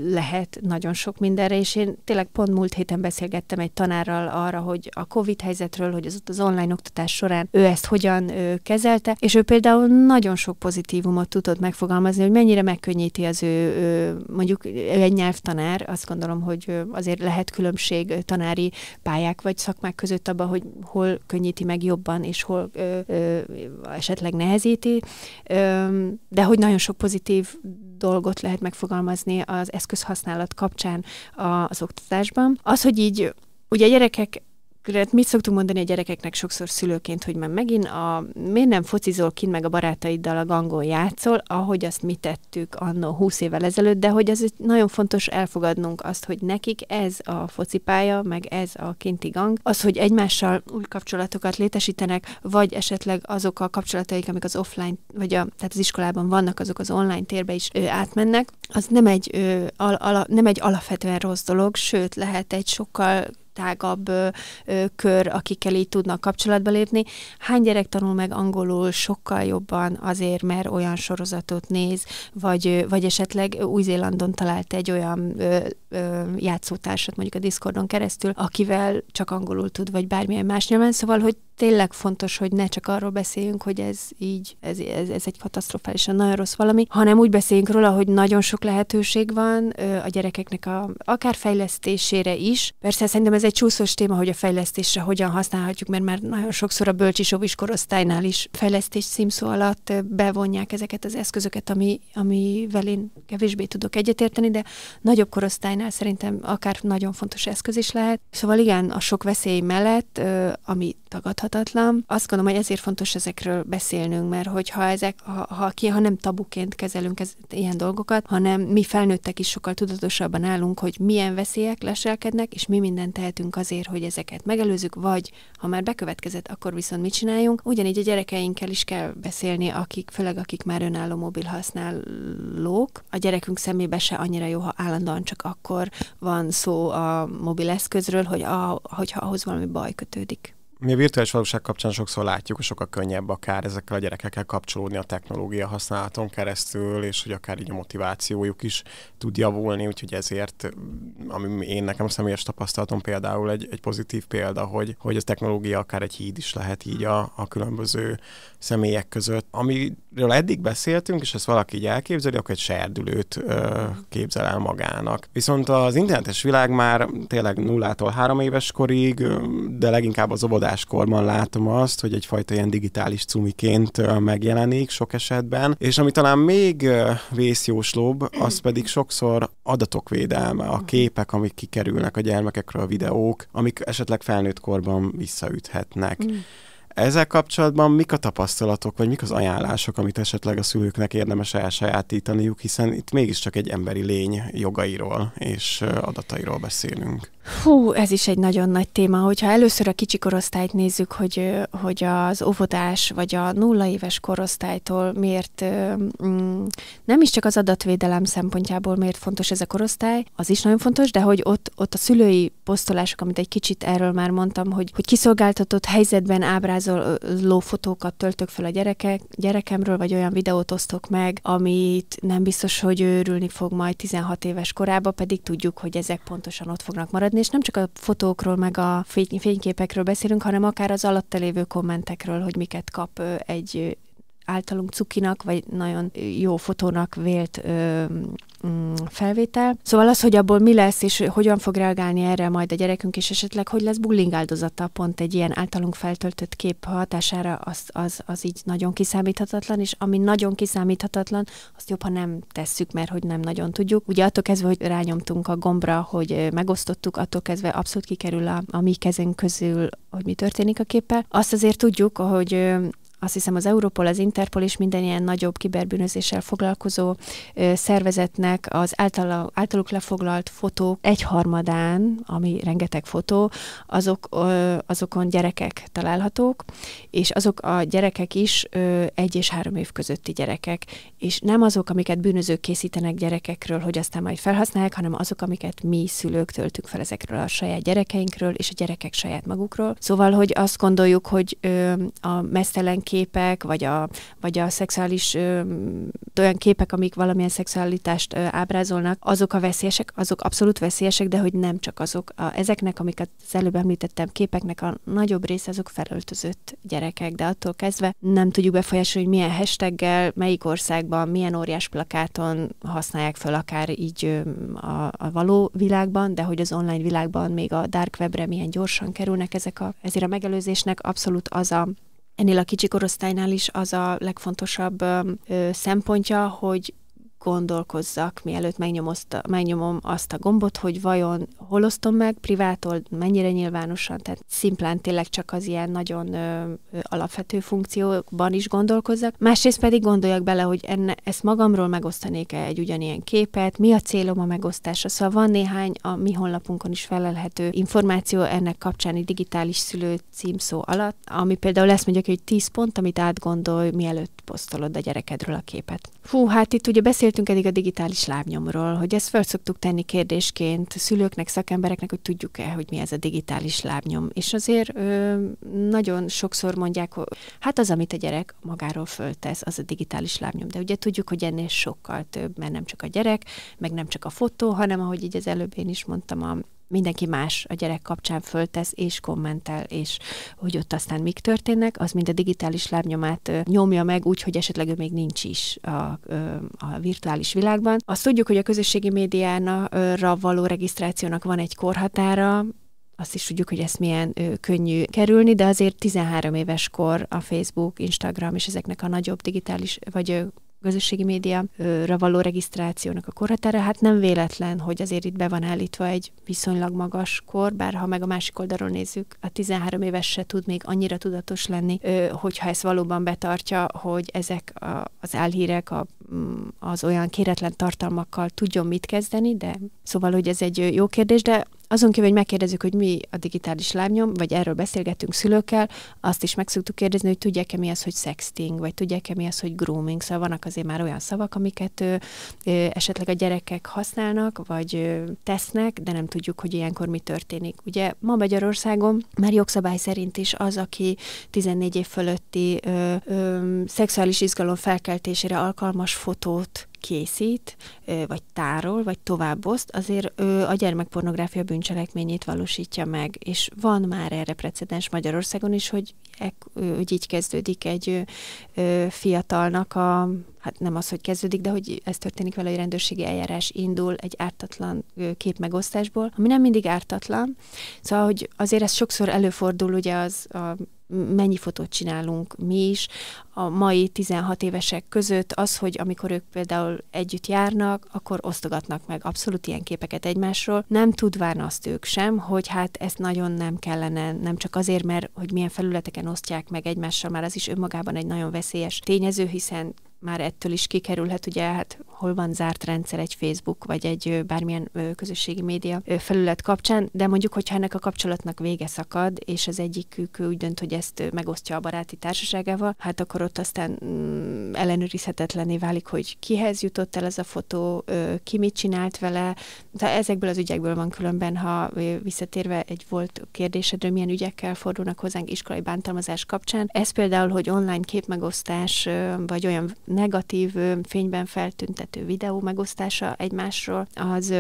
lehet nagyon sok mindenre, és én tényleg pont múlt héten beszélgettem egy tanárral arra, hogy a COVID helyzetről, hogy az, ott az online oktatás során ő ezt hogyan kezelte, és ő például nagyon sok pozitívumot tudott megfogalmazni, hogy mennyire megkönnyíti az ő, ö, mondjuk ő egy nyelvtanár, azt gondolom, hogy azért lehet különbség tanári pályák vagy szakmák között abban, hogy hol könnyíti könnyíti meg jobban, és hol ö, ö, esetleg nehezíti, ö, de hogy nagyon sok pozitív dolgot lehet megfogalmazni az eszközhasználat kapcsán az oktatásban. Az, hogy így ugye a gyerekek Hát mit szoktunk mondani a gyerekeknek sokszor szülőként, hogy már megint a, miért nem focizol kint meg a barátaiddal a gangon játszol, ahogy azt mi tettük annó 20 évvel ezelőtt, de hogy az nagyon fontos elfogadnunk azt, hogy nekik ez a focipálya, meg ez a kinti gang, az, hogy egymással új kapcsolatokat létesítenek, vagy esetleg azok a kapcsolataik, amik az offline, vagy a, tehát az iskolában vannak, azok az online térbe is ő, átmennek, az nem egy, ö, al, ala, nem egy alapvetően rossz dolog, sőt, lehet egy sokkal tágabb ö, ö, kör, akikkel így tudnak kapcsolatba lépni. Hány gyerek tanul meg angolul sokkal jobban azért, mert olyan sorozatot néz, vagy, vagy esetleg Új-Zélandon talált egy olyan ö, ö, játszótársat, mondjuk a Discordon keresztül, akivel csak angolul tud, vagy bármilyen más nyelven, szóval, hogy tényleg fontos, hogy ne csak arról beszéljünk, hogy ez így, ez, ez, ez egy katasztrofálisan nagyon rossz valami, hanem úgy beszéljünk róla, hogy nagyon sok lehetőség van a gyerekeknek a, akár fejlesztésére is. Persze szerintem ez ez egy csúszós téma, hogy a fejlesztésre hogyan használhatjuk, mert már nagyon sokszor a bölcsisovis korosztálynál is fejlesztés címszó alatt bevonják ezeket az eszközöket, ami, amivel én kevésbé tudok egyetérteni, de nagyobb korosztálynál szerintem akár nagyon fontos eszköz is lehet. Szóval igen, a sok veszély mellett, ami tagadhatatlan, azt gondolom, hogy ezért fontos ezekről beszélnünk, mert hogyha ezek, ha, ha, ki, ha nem tabuként kezelünk ez, ilyen dolgokat, hanem mi felnőttek is sokkal tudatosabban állunk, hogy milyen veszélyek leselkednek, és mi mindent el tehetünk azért, hogy ezeket megelőzzük, vagy ha már bekövetkezett, akkor viszont mit csináljunk. Ugyanígy a gyerekeinkkel is kell beszélni, akik, főleg akik már önálló mobil használók. A gyerekünk szemébe se annyira jó, ha állandóan csak akkor van szó a mobil eszközről, hogy a, hogyha ahhoz valami baj kötődik
mi a virtuális valóság kapcsán sokszor látjuk, hogy sokkal könnyebb akár ezekkel a gyerekekkel kapcsolódni a technológia használaton keresztül, és hogy akár így a motivációjuk is tud javulni, úgyhogy ezért, ami én nekem személyes tapasztalatom például egy, egy pozitív példa, hogy, hogy a technológia akár egy híd is lehet így a, a különböző személyek között. Amiről eddig beszéltünk, és ezt valaki így elképzeli, akkor egy serdülőt ö, képzel el magának. Viszont az internetes világ már tényleg nullától három éves korig, de leginkább az óvodáskorban látom azt, hogy egyfajta ilyen digitális cumiként megjelenik sok esetben, és ami talán még vészjóslóbb, az pedig sokszor adatok védelme, a képek, amik kikerülnek a gyermekekről, a videók, amik esetleg felnőtt korban visszaüthetnek. Mm. Ezzel kapcsolatban mik a tapasztalatok, vagy mik az ajánlások, amit esetleg a szülőknek érdemes elsajátítaniuk, hiszen itt mégiscsak egy emberi lény jogairól és adatairól beszélünk.
Hú, ez is egy nagyon nagy téma. Hogyha először a kicsi korosztályt nézzük, hogy, hogy az óvodás vagy a nulla éves korosztálytól miért mm, nem is csak az adatvédelem szempontjából miért fontos ez a korosztály, az is nagyon fontos, de hogy ott, ott a szülői posztolások, amit egy kicsit erről már mondtam, hogy, hogy kiszolgáltatott helyzetben ábrázoló fotókat töltök fel a gyerekek, gyerekemről, vagy olyan videót osztok meg, amit nem biztos, hogy őrülni fog majd 16 éves korába, pedig tudjuk, hogy ezek pontosan ott fognak maradni és nem csak a fotókról, meg a fény, fényképekről beszélünk, hanem akár az alatta lévő kommentekről, hogy miket kap egy általunk cukinak, vagy nagyon jó fotónak vélt ö, mm, felvétel. Szóval az, hogy abból mi lesz, és hogyan fog reagálni erre majd a gyerekünk, és esetleg hogy lesz bullying áldozata, pont egy ilyen általunk feltöltött kép hatására, az, az, az így nagyon kiszámíthatatlan, és ami nagyon kiszámíthatatlan, azt jobb, ha nem tesszük, mert hogy nem nagyon tudjuk. Ugye attól kezdve, hogy rányomtunk a gombra, hogy megosztottuk, attól kezdve abszolút kikerül a, a mi kezünk közül, hogy mi történik a képpel. Azt azért tudjuk, hogy azt hiszem az Europol, az Interpol és minden ilyen nagyobb kiberbűnözéssel foglalkozó ö, szervezetnek az általa, általuk lefoglalt fotók egyharmadán, ami rengeteg fotó, azok, ö, azokon gyerekek találhatók, és azok a gyerekek is ö, egy és három év közötti gyerekek, és nem azok, amiket bűnözők készítenek gyerekekről, hogy aztán majd felhasználják, hanem azok, amiket mi szülők töltünk fel ezekről a saját gyerekeinkről, és a gyerekek saját magukról. Szóval, hogy azt gondoljuk, hogy ö, a mesztelen képek, vagy a, vagy a szexuális ö, olyan képek, amik valamilyen szexualitást ö, ábrázolnak, azok a veszélyesek, azok abszolút veszélyesek, de hogy nem csak azok. A, ezeknek, amiket az előbb említettem, képeknek a nagyobb része azok felöltözött gyerekek, de attól kezdve nem tudjuk befolyásolni, hogy milyen hashtaggel, melyik országban, milyen óriás plakáton használják föl akár így ö, a, a való világban, de hogy az online világban még a dark webre milyen gyorsan kerülnek ezek a, ezért a megelőzésnek abszolút az a Ennél a kicsi korosztálynál is az a legfontosabb ö, ö, szempontja, hogy gondolkozzak, mielőtt megnyomom azt a gombot, hogy vajon hol osztom meg privától, mennyire nyilvánosan, tehát szimplán tényleg csak az ilyen nagyon ö, ö, alapvető funkciókban is gondolkozzak. Másrészt pedig gondoljak bele, hogy enne, ezt magamról megosztanék-e egy ugyanilyen képet, mi a célom a megosztása. Szóval van néhány a mi honlapunkon is felelhető információ ennek kapcsán egy digitális szülő címszó alatt, ami például lesz mondjuk egy 10 pont, amit átgondolj, mielőtt posztolod a gyerekedről a képet. Fú, hát itt ugye beszéltünk eddig a digitális lábnyomról, hogy ezt föl szoktuk tenni kérdésként szülőknek, szakembereknek, hogy tudjuk-e, hogy mi ez a digitális lábnyom. És azért ö, nagyon sokszor mondják, hogy hát az, amit a gyerek magáról föltesz, az a digitális lábnyom. De ugye tudjuk, hogy ennél sokkal több, mert nem csak a gyerek, meg nem csak a fotó, hanem ahogy így az előbb én is mondtam, a mindenki más a gyerek kapcsán föltesz, és kommentel, és hogy ott aztán mik történnek, az mind a digitális lábnyomát nyomja meg úgy, hogy esetleg ő még nincs is a, a virtuális világban. Azt tudjuk, hogy a közösségi médiára való regisztrációnak van egy korhatára, azt is tudjuk, hogy ezt milyen ö, könnyű kerülni, de azért 13 éves kor a Facebook, Instagram és ezeknek a nagyobb digitális vagy ö, közösségi médiára való regisztrációnak a korhatára, hát nem véletlen, hogy azért itt be van állítva egy viszonylag magas kor, bár ha meg a másik oldalról nézzük, a 13 éves se tud még annyira tudatos lenni, hogyha ezt valóban betartja, hogy ezek az álhírek, a, mm, az olyan kéretlen tartalmakkal tudjon mit kezdeni, de szóval, hogy ez egy jó kérdés, de azon kívül, hogy megkérdezzük, hogy mi a digitális lábnyom, vagy erről beszélgetünk szülőkkel, azt is meg szoktuk kérdezni, hogy tudják-e mi az, hogy sexting, vagy tudják-e mi az, hogy grooming. Szóval vannak azért már olyan szavak, amiket ö, ö, esetleg a gyerekek használnak, vagy ö, tesznek, de nem tudjuk, hogy ilyenkor mi történik. Ugye ma Magyarországon már jogszabály szerint is az, aki 14 év fölötti ö, ö, szexuális izgalom felkeltésére alkalmas fotót készít, vagy tárol, vagy továbboszt, azért a gyermekpornográfia bűncselekményét valósítja meg, és van már erre precedens Magyarországon is, hogy, hogy így kezdődik egy fiatalnak a, hát nem az, hogy kezdődik, de hogy ez történik vele, hogy rendőrségi eljárás indul egy ártatlan képmegosztásból, ami nem mindig ártatlan. Szóval, hogy azért ez sokszor előfordul ugye az a mennyi fotót csinálunk mi is. A mai 16 évesek között az, hogy amikor ők például együtt járnak, akkor osztogatnak meg abszolút ilyen képeket egymásról, nem tudván azt ők sem, hogy hát ezt nagyon nem kellene, nem csak azért, mert hogy milyen felületeken osztják meg egymással, már az is önmagában egy nagyon veszélyes tényező, hiszen már ettől is kikerülhet, ugye hát hol van zárt rendszer egy Facebook vagy egy bármilyen közösségi média felület kapcsán, de mondjuk, hogyha ennek a kapcsolatnak vége szakad, és az egyikük úgy dönt, hogy ezt megosztja a baráti társaságával, hát akkor ott aztán mm, ellenőrizhetetlené válik, hogy kihez jutott el ez a fotó, ki mit csinált vele, de ezekből az ügyekből van különben, ha visszatérve egy volt kérdésedre, milyen ügyekkel fordulnak hozzánk iskolai bántalmazás kapcsán. Ez például, hogy online képmegosztás, vagy olyan negatív fényben feltüntető videó megosztása egymásról, az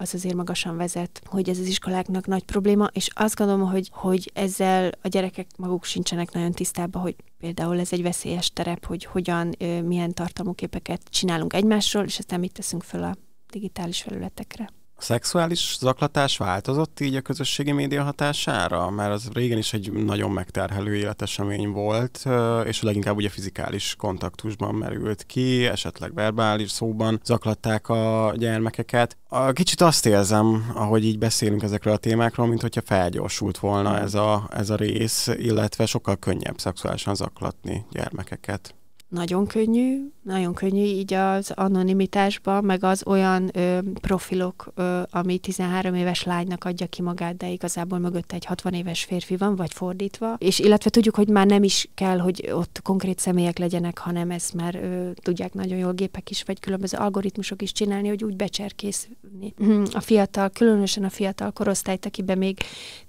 az azért magasan vezet, hogy ez az iskoláknak nagy probléma, és azt gondolom, hogy, hogy ezzel a gyerekek maguk sincsenek nagyon tisztában, hogy például ez egy veszélyes terep, hogy hogyan, milyen tartalmú képeket csinálunk egymásról, és aztán mit teszünk föl a digitális felületekre.
A szexuális zaklatás változott így a közösségi média hatására? Mert az régen is egy nagyon megterhelő életesemény volt, és leginkább ugye fizikális kontaktusban merült ki, esetleg verbális szóban zaklatták a gyermekeket. Kicsit azt érzem, ahogy így beszélünk ezekről a témákról, mint hogyha felgyorsult volna hmm. ez a, ez a rész, illetve sokkal könnyebb szexuálisan zaklatni gyermekeket
nagyon könnyű, nagyon könnyű így az anonimitásban, meg az olyan ö, profilok, ö, ami 13 éves lánynak adja ki magát, de igazából mögötte egy 60 éves férfi van, vagy fordítva. És illetve tudjuk, hogy már nem is kell, hogy ott konkrét személyek legyenek, hanem ezt már ö, tudják nagyon jól gépek is, vagy különböző algoritmusok is csinálni, hogy úgy becserkészni. Mhm, a fiatal, különösen a fiatal korosztályt, akiben még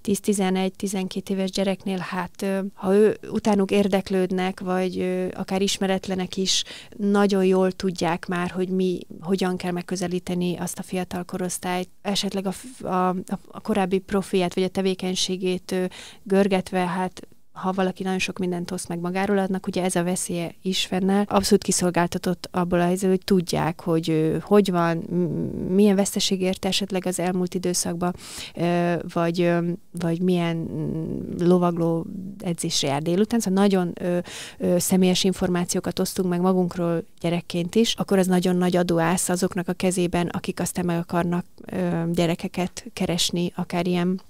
10-11-12 éves gyereknél, hát ö, ha ő utánuk érdeklődnek, vagy ö, akár ismer ismeretlenek is nagyon jól tudják már, hogy mi hogyan kell megközelíteni azt a fiatal korosztályt. Esetleg a, a, a korábbi profiát vagy a tevékenységét görgetve, hát ha valaki nagyon sok mindent osz meg magáról, annak ugye ez a veszélye is fennáll. Abszolút kiszolgáltatott abból a helyzetből, hogy tudják, hogy hogy van, milyen veszteség érte esetleg az elmúlt időszakban, vagy, vagy milyen lovagló edzésre jár délután. Szóval nagyon személyes információkat osztunk meg magunkról gyerekként is, akkor az nagyon nagy adóász azoknak a kezében, akik aztán meg akarnak gyerekeket keresni, akár ilyen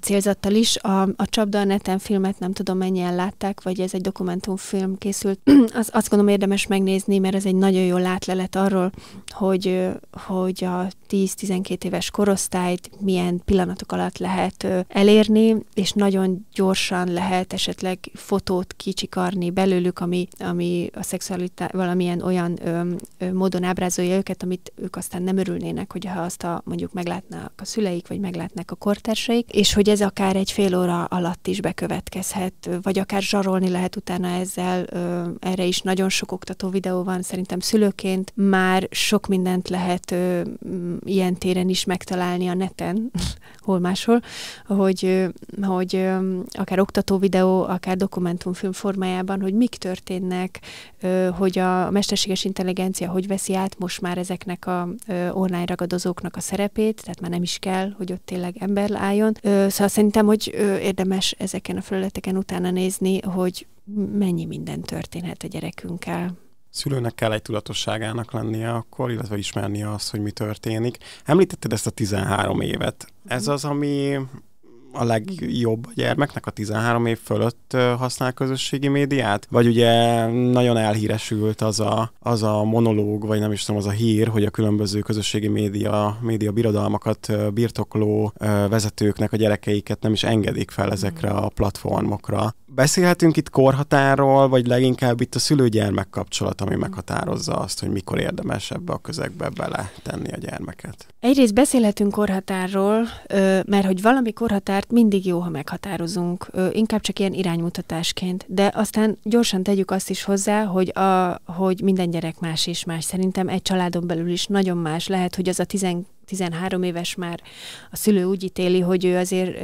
célzattal is. A, a Csapda a neten filmet nem tudom mennyien látták, vagy ez egy dokumentumfilm készült. Az, azt gondolom érdemes megnézni, mert ez egy nagyon jó látlelet arról, hogy, hogy a 10-12 éves korosztályt milyen pillanatok alatt lehet elérni, és nagyon gyorsan lehet esetleg fotót kicsikarni belőlük, ami, ami a szexualitás valamilyen olyan ö, ö, módon ábrázolja őket, amit ők aztán nem örülnének, hogyha azt a, mondjuk meglátnák a szüleik, vagy meglátnák a kortársaik és hogy ez akár egy fél óra alatt is bekövetkezhet, vagy akár zsarolni lehet utána ezzel, erre is nagyon sok oktató videó van, szerintem szülőként már sok mindent lehet mm, ilyen téren is megtalálni a neten, hol máshol, hogy, hogy akár oktató videó, akár dokumentumfilm formájában, hogy mik történnek, hogy a mesterséges intelligencia hogy veszi át most már ezeknek a online ragadozóknak a szerepét, tehát már nem is kell, hogy ott tényleg ember álljon, Szóval szerintem, hogy érdemes ezeken a felületeken utána nézni, hogy mennyi minden történhet a gyerekünkkel.
Szülőnek kell egy tudatosságának lennie akkor, illetve ismernie azt, hogy mi történik. Említetted ezt a 13 évet. Ez mhm. az, ami a legjobb gyermeknek a 13 év fölött használ közösségi médiát? Vagy ugye nagyon elhíresült az a, az a monológ, vagy nem is tudom, az a hír, hogy a különböző közösségi média, média birodalmakat birtokló vezetőknek a gyerekeiket nem is engedik fel hmm. ezekre a platformokra. Beszélhetünk itt korhatáról, vagy leginkább itt a szülő-gyermek kapcsolat, ami hmm. meghatározza azt, hogy mikor érdemes ebbe a közegbe bele tenni a gyermeket?
Egyrészt beszélhetünk korhatárról, mert hogy valami korhatár határt mindig jó, ha meghatározunk, inkább csak ilyen iránymutatásként. De aztán gyorsan tegyük azt is hozzá, hogy, a, hogy minden gyerek más és más. Szerintem egy családon belül is nagyon más lehet, hogy az a 12 13 éves már a szülő úgy ítéli, hogy ő azért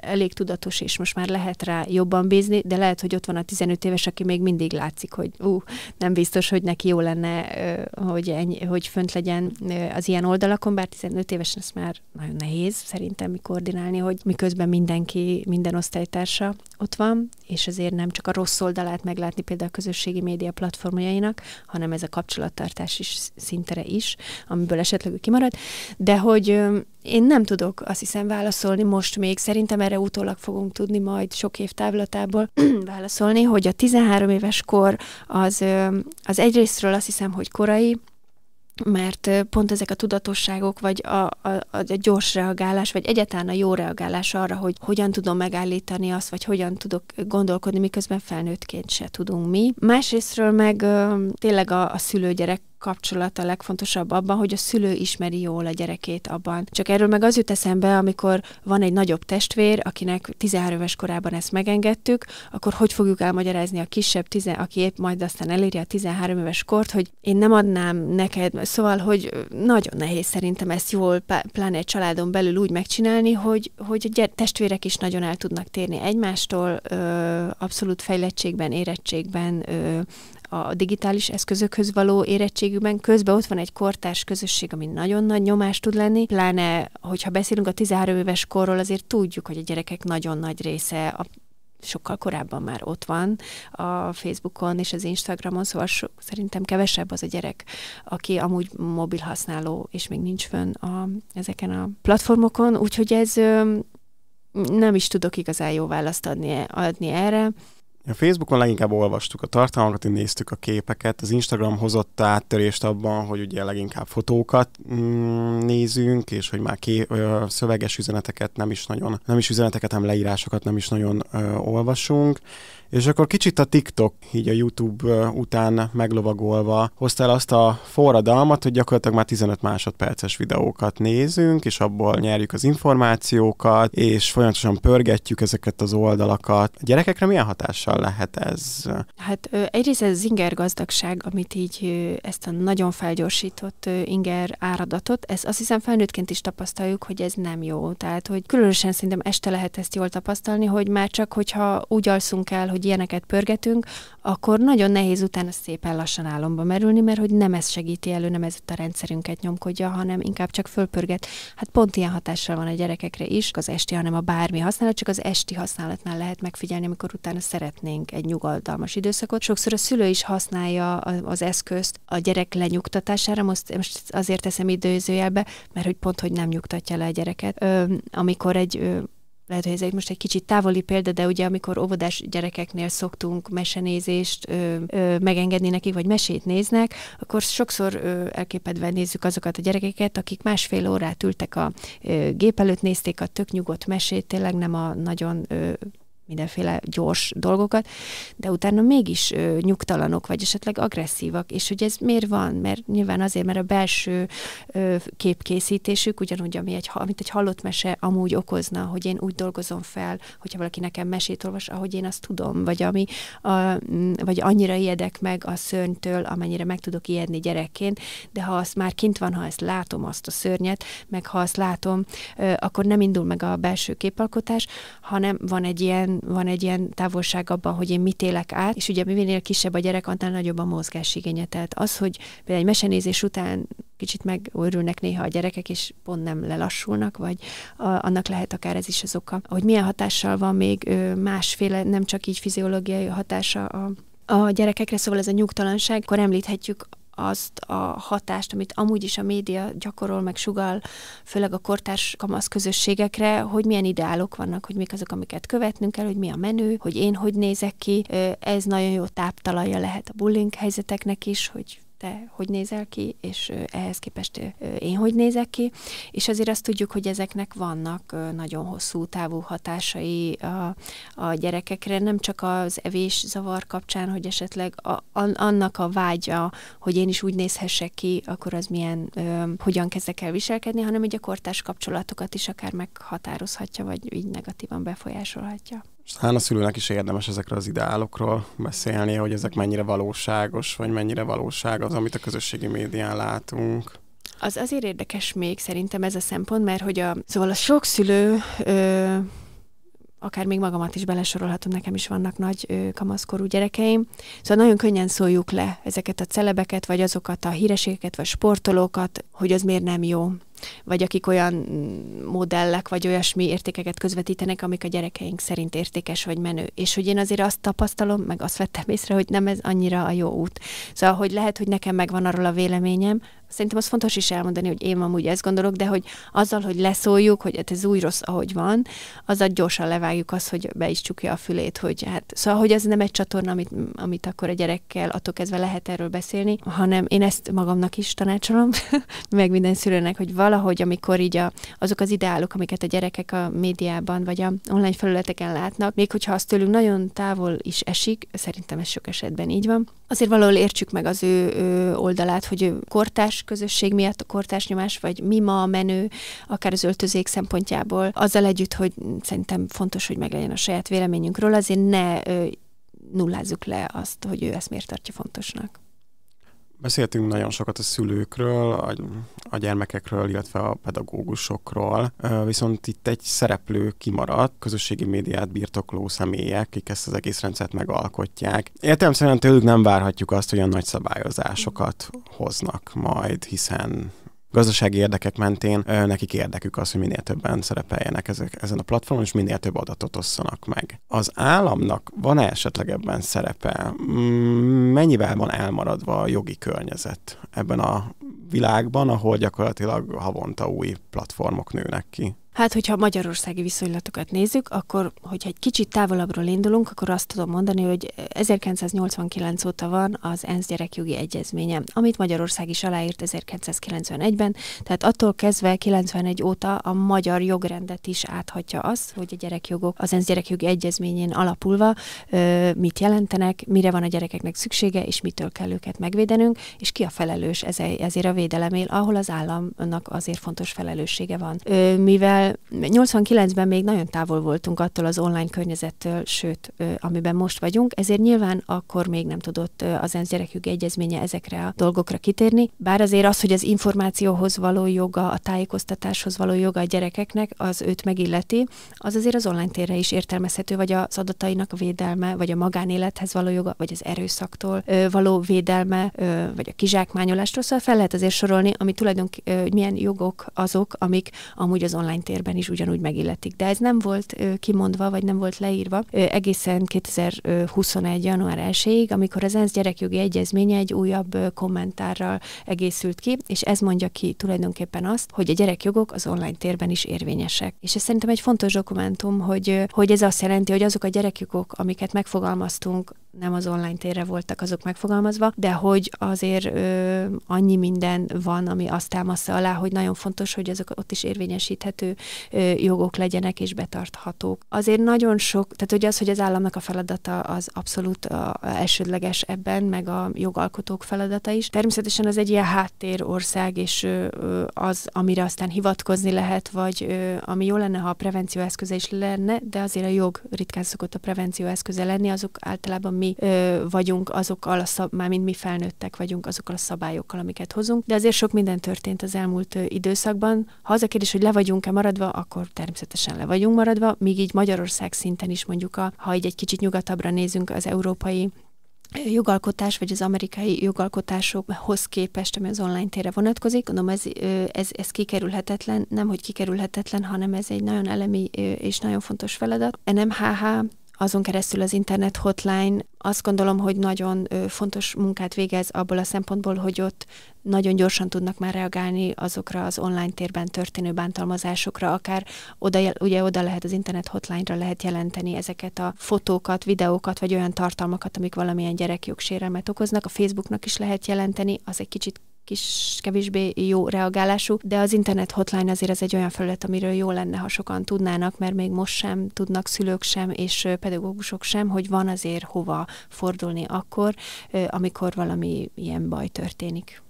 elég tudatos, és most már lehet rá jobban bízni, de lehet, hogy ott van a 15 éves, aki még mindig látszik, hogy ú, nem biztos, hogy neki jó lenne, hogy, ennyi, hogy fönt legyen az ilyen oldalakon, bár 15 évesen ez már nagyon nehéz szerintem mi koordinálni, hogy miközben mindenki, minden osztálytársa ott van, és azért nem csak a rossz oldalát meglátni például a közösségi média platformjainak, hanem ez a kapcsolattartás is szintere is, amiből esetleg kimarad, dolgokat, de hogy én nem tudok azt hiszem válaszolni most még, szerintem erre utólag fogunk tudni majd sok év távlatából válaszolni, hogy a 13 éves kor az, az egyrésztről azt hiszem, hogy korai, mert pont ezek a tudatosságok, vagy a, a, a gyors reagálás, vagy egyáltalán a jó reagálás arra, hogy hogyan tudom megállítani azt, vagy hogyan tudok gondolkodni, miközben felnőttként se tudunk mi. Másrésztről meg tényleg a, a szülőgyerek kapcsolata legfontosabb abban, hogy a szülő ismeri jól a gyerekét abban. Csak erről meg az jut eszembe, amikor van egy nagyobb testvér, akinek 13 éves korában ezt megengedtük, akkor hogy fogjuk elmagyarázni a kisebb, aki épp majd aztán eléri a 13 éves kort, hogy én nem adnám neked. Szóval, hogy nagyon nehéz szerintem ezt jól, pláne egy családon belül úgy megcsinálni, hogy, hogy a testvérek is nagyon el tudnak térni egymástól, ö, abszolút fejlettségben, érettségben, ö, a digitális eszközökhöz való érettségükben. Közben ott van egy kortárs közösség, ami nagyon nagy nyomás tud lenni, pláne, hogyha beszélünk a 13 éves korról, azért tudjuk, hogy a gyerekek nagyon nagy része a sokkal korábban már ott van a Facebookon és az Instagramon, szóval so, szerintem kevesebb az a gyerek, aki amúgy mobil használó, és még nincs fönn a, ezeken a platformokon, úgyhogy ez nem is tudok igazán jó választ adni, adni erre.
A Facebookon leginkább olvastuk a tartalmakat, néztük a képeket, az Instagram hozott áttörést abban, hogy ugye leginkább fotókat mm, nézünk, és hogy már ké- ö, szöveges üzeneteket nem is nagyon, nem is üzeneteket, hanem leírásokat nem is nagyon ö, olvasunk. És akkor kicsit a TikTok, így a YouTube után meglovagolva hoztál azt a forradalmat, hogy gyakorlatilag már 15 másodperces videókat nézünk, és abból nyerjük az információkat, és folyamatosan pörgetjük ezeket az oldalakat. A gyerekekre milyen hatással lehet ez?
Hát egyrészt ez az inger gazdagság, amit így ezt a nagyon felgyorsított inger áradatot, ez azt hiszem felnőttként is tapasztaljuk, hogy ez nem jó. Tehát, hogy különösen szerintem este lehet ezt jól tapasztalni, hogy már csak, hogyha úgy alszunk el, hogy hogy ilyeneket pörgetünk, akkor nagyon nehéz utána szépen lassan álomba merülni, mert hogy nem ez segíti elő, nem ez a rendszerünket nyomkodja, hanem inkább csak fölpörget. Hát pont ilyen hatással van a gyerekekre is, az esti, hanem a bármi használat, csak az esti használatnál lehet megfigyelni, amikor utána szeretnénk egy nyugalmas időszakot. Sokszor a szülő is használja az eszközt a gyerek lenyugtatására, most, most azért teszem időzőjelbe, mert hogy pont, hogy nem nyugtatja le a gyereket. Ö, amikor egy ö, lehet, hogy ez egy most egy kicsit távoli példa, de ugye amikor óvodás gyerekeknél szoktunk mesenézést ö, ö, megengedni nekik, vagy mesét néznek, akkor sokszor ö, elképedve nézzük azokat a gyerekeket, akik másfél órát ültek a ö, gép előtt, nézték a tök nyugodt mesét, tényleg nem a nagyon ö, mindenféle gyors dolgokat, de utána mégis ö, nyugtalanok, vagy esetleg agresszívak. És hogy ez miért van? Mert nyilván azért, mert a belső ö, képkészítésük ugyanúgy, ami egy, amit egy hallott mese amúgy okozna, hogy én úgy dolgozom fel, hogyha valaki nekem mesét olvas, ahogy én azt tudom, vagy, ami, a, vagy annyira ijedek meg a szörnytől, amennyire meg tudok ijedni gyerekként, de ha azt már kint van, ha ezt látom, azt a szörnyet, meg ha azt látom, ö, akkor nem indul meg a belső képalkotás, hanem van egy ilyen van, egy ilyen távolság abban, hogy én mit élek át, és ugye minél kisebb a gyerek, annál nagyobb a igénye. Tehát az, hogy például egy mesenézés után kicsit megőrülnek néha a gyerekek, és pont nem lelassulnak, vagy a, annak lehet akár ez is az oka. Hogy milyen hatással van még másféle, nem csak így fiziológiai hatása a a gyerekekre, szóval ez a nyugtalanság, akkor említhetjük azt a hatást, amit amúgy is a média gyakorol, meg sugal, főleg a kortárs kamasz közösségekre, hogy milyen ideálok vannak, hogy mik azok, amiket követnünk kell, hogy mi a menő, hogy én hogy nézek ki. Ez nagyon jó táptalaja lehet a bullying helyzeteknek is, hogy te hogy nézel ki, és ehhez képest én hogy nézek ki, és azért azt tudjuk, hogy ezeknek vannak nagyon hosszú távú hatásai a, a gyerekekre, nem csak az evés zavar kapcsán, hogy esetleg a, annak a vágya, hogy én is úgy nézhessek ki, akkor az milyen, ö, hogyan kezdek el viselkedni, hanem egy a kortárs kapcsolatokat is akár meghatározhatja, vagy így negatívan befolyásolhatja.
És talán a szülőnek is érdemes ezekre az ideálokról beszélni, hogy ezek mennyire valóságos, vagy mennyire valóság az, amit a közösségi médián látunk.
Az azért érdekes még szerintem ez a szempont, mert hogy a, szóval a sok szülő ö, akár még magamat is belesorolhatom, nekem is vannak nagy ö, kamaszkorú gyerekeim. Szóval nagyon könnyen szóljuk le ezeket a celebeket, vagy azokat a híreségeket, vagy sportolókat, hogy az miért nem jó vagy akik olyan mm, modellek, vagy olyasmi értékeket közvetítenek, amik a gyerekeink szerint értékes vagy menő. És hogy én azért azt tapasztalom, meg azt vettem észre, hogy nem ez annyira a jó út. Szóval, hogy lehet, hogy nekem megvan arról a véleményem, szerintem az fontos is elmondani, hogy én amúgy ezt gondolok, de hogy azzal, hogy leszóljuk, hogy hát ez új rossz, ahogy van, azzal gyorsan levágjuk azt, hogy be is csukja a fülét, hogy hát, szóval, hogy ez nem egy csatorna, amit, amit akkor a gyerekkel attól kezdve lehet erről beszélni, hanem én ezt magamnak is tanácsolom, meg minden szülőnek, hogy van valahogy, amikor így a, azok az ideálok, amiket a gyerekek a médiában vagy a online felületeken látnak, még hogyha az tőlünk nagyon távol is esik, szerintem ez sok esetben így van, azért valahol értsük meg az ő, ő oldalát, hogy ő kortás közösség miatt a kortás nyomás, vagy mi ma a menő, akár az öltözék szempontjából, azzal együtt, hogy szerintem fontos, hogy meglegyen a saját véleményünkről, azért ne nullázzuk le azt, hogy ő ezt miért tartja fontosnak.
Beszéltünk nagyon sokat a szülőkről, a, a gyermekekről, illetve a pedagógusokról, viszont itt egy szereplő kimaradt, közösségi médiát birtokló személyek, akik ezt az egész rendszert megalkotják. szerint tőlük nem várhatjuk azt, hogy olyan nagy szabályozásokat hoznak majd, hiszen gazdasági érdekek mentén nekik érdekük az, hogy minél többen szerepeljenek ezek, ezen a platformon, és minél több adatot osszanak meg. Az államnak van-e esetleg ebben szerepe? Mm, mennyivel van elmaradva a jogi környezet ebben a világban, ahol gyakorlatilag havonta új platformok nőnek ki?
Hát, hogyha magyarországi viszonylatokat nézzük, akkor, hogyha egy kicsit távolabbról indulunk, akkor azt tudom mondani, hogy 1989 óta van az ENSZ gyerekjogi egyezménye, amit Magyarország is aláírt 1991-ben, tehát attól kezdve 91 óta a magyar jogrendet is áthatja az, hogy a gyerekjogok az ENSZ gyerekjogi egyezményén alapulva mit jelentenek, mire van a gyerekeknek szüksége, és mitől kell őket megvédenünk, és ki a felelős ezért a védelemért, ahol az államnak azért fontos felelőssége van. Mivel 89-ben még nagyon távol voltunk attól az online környezettől, sőt, amiben most vagyunk, ezért nyilván akkor még nem tudott az ENSZ gyerekük egyezménye ezekre a dolgokra kitérni. Bár azért az, hogy az információhoz való joga, a tájékoztatáshoz való joga a gyerekeknek, az őt megilleti, az azért az online térre is értelmezhető, vagy az adatainak védelme, vagy a magánélethez való joga, vagy az erőszaktól való védelme, vagy a kizsákmányolástól, szóval fel lehet azért sorolni, ami tulajdonképpen milyen jogok azok, amik amúgy az online tér térben is ugyanúgy megilletik. De ez nem volt kimondva, vagy nem volt leírva egészen 2021. január 1-ig, amikor az ENSZ gyerekjogi egyezménye egy újabb kommentárral egészült ki, és ez mondja ki tulajdonképpen azt, hogy a gyerekjogok az online térben is érvényesek. És ez szerintem egy fontos dokumentum, hogy, hogy ez azt jelenti, hogy azok a gyerekjogok, amiket megfogalmaztunk nem az online térre voltak azok megfogalmazva, de hogy azért ö, annyi minden van, ami azt támasza alá, hogy nagyon fontos, hogy azok ott is érvényesíthető ö, jogok legyenek és betarthatók. Azért nagyon sok, tehát hogy az, hogy az államnak a feladata az abszolút a, a elsődleges ebben, meg a jogalkotók feladata is. Természetesen az egy ilyen háttérország, és ö, az, amire aztán hivatkozni lehet, vagy ö, ami jó lenne, ha a prevenció eszköze is lenne, de azért a jog ritkán szokott a prevenció eszköze lenni, azok általában még mi ö, vagyunk azokkal, a szab, már mint mi felnőttek vagyunk azokkal a szabályokkal, amiket hozunk, de azért sok minden történt az elmúlt ö, időszakban. Ha az a kérdés, hogy le vagyunk-e maradva, akkor természetesen le vagyunk maradva, míg így Magyarország szinten is mondjuk, a, ha így egy kicsit nyugatabbra nézünk az európai jogalkotás, vagy az amerikai jogalkotásokhoz képest, ami az online térre vonatkozik. Gondolom ez, ez, ez kikerülhetetlen, nem hogy kikerülhetetlen, hanem ez egy nagyon elemi és nagyon fontos feladat. NMHH azon keresztül az internet hotline azt gondolom, hogy nagyon fontos munkát végez abból a szempontból, hogy ott nagyon gyorsan tudnak már reagálni azokra az online térben történő bántalmazásokra, akár oda, ugye oda lehet az internet hotline-ra lehet jelenteni ezeket a fotókat, videókat, vagy olyan tartalmakat, amik valamilyen gyerekjogsérelmet okoznak. A Facebooknak is lehet jelenteni, az egy kicsit kis, kevésbé jó reagálású, de az internet hotline azért ez egy olyan felület, amiről jó lenne, ha sokan tudnának, mert még most sem tudnak szülők sem, és pedagógusok sem, hogy van azért hova fordulni akkor, amikor valami ilyen baj történik.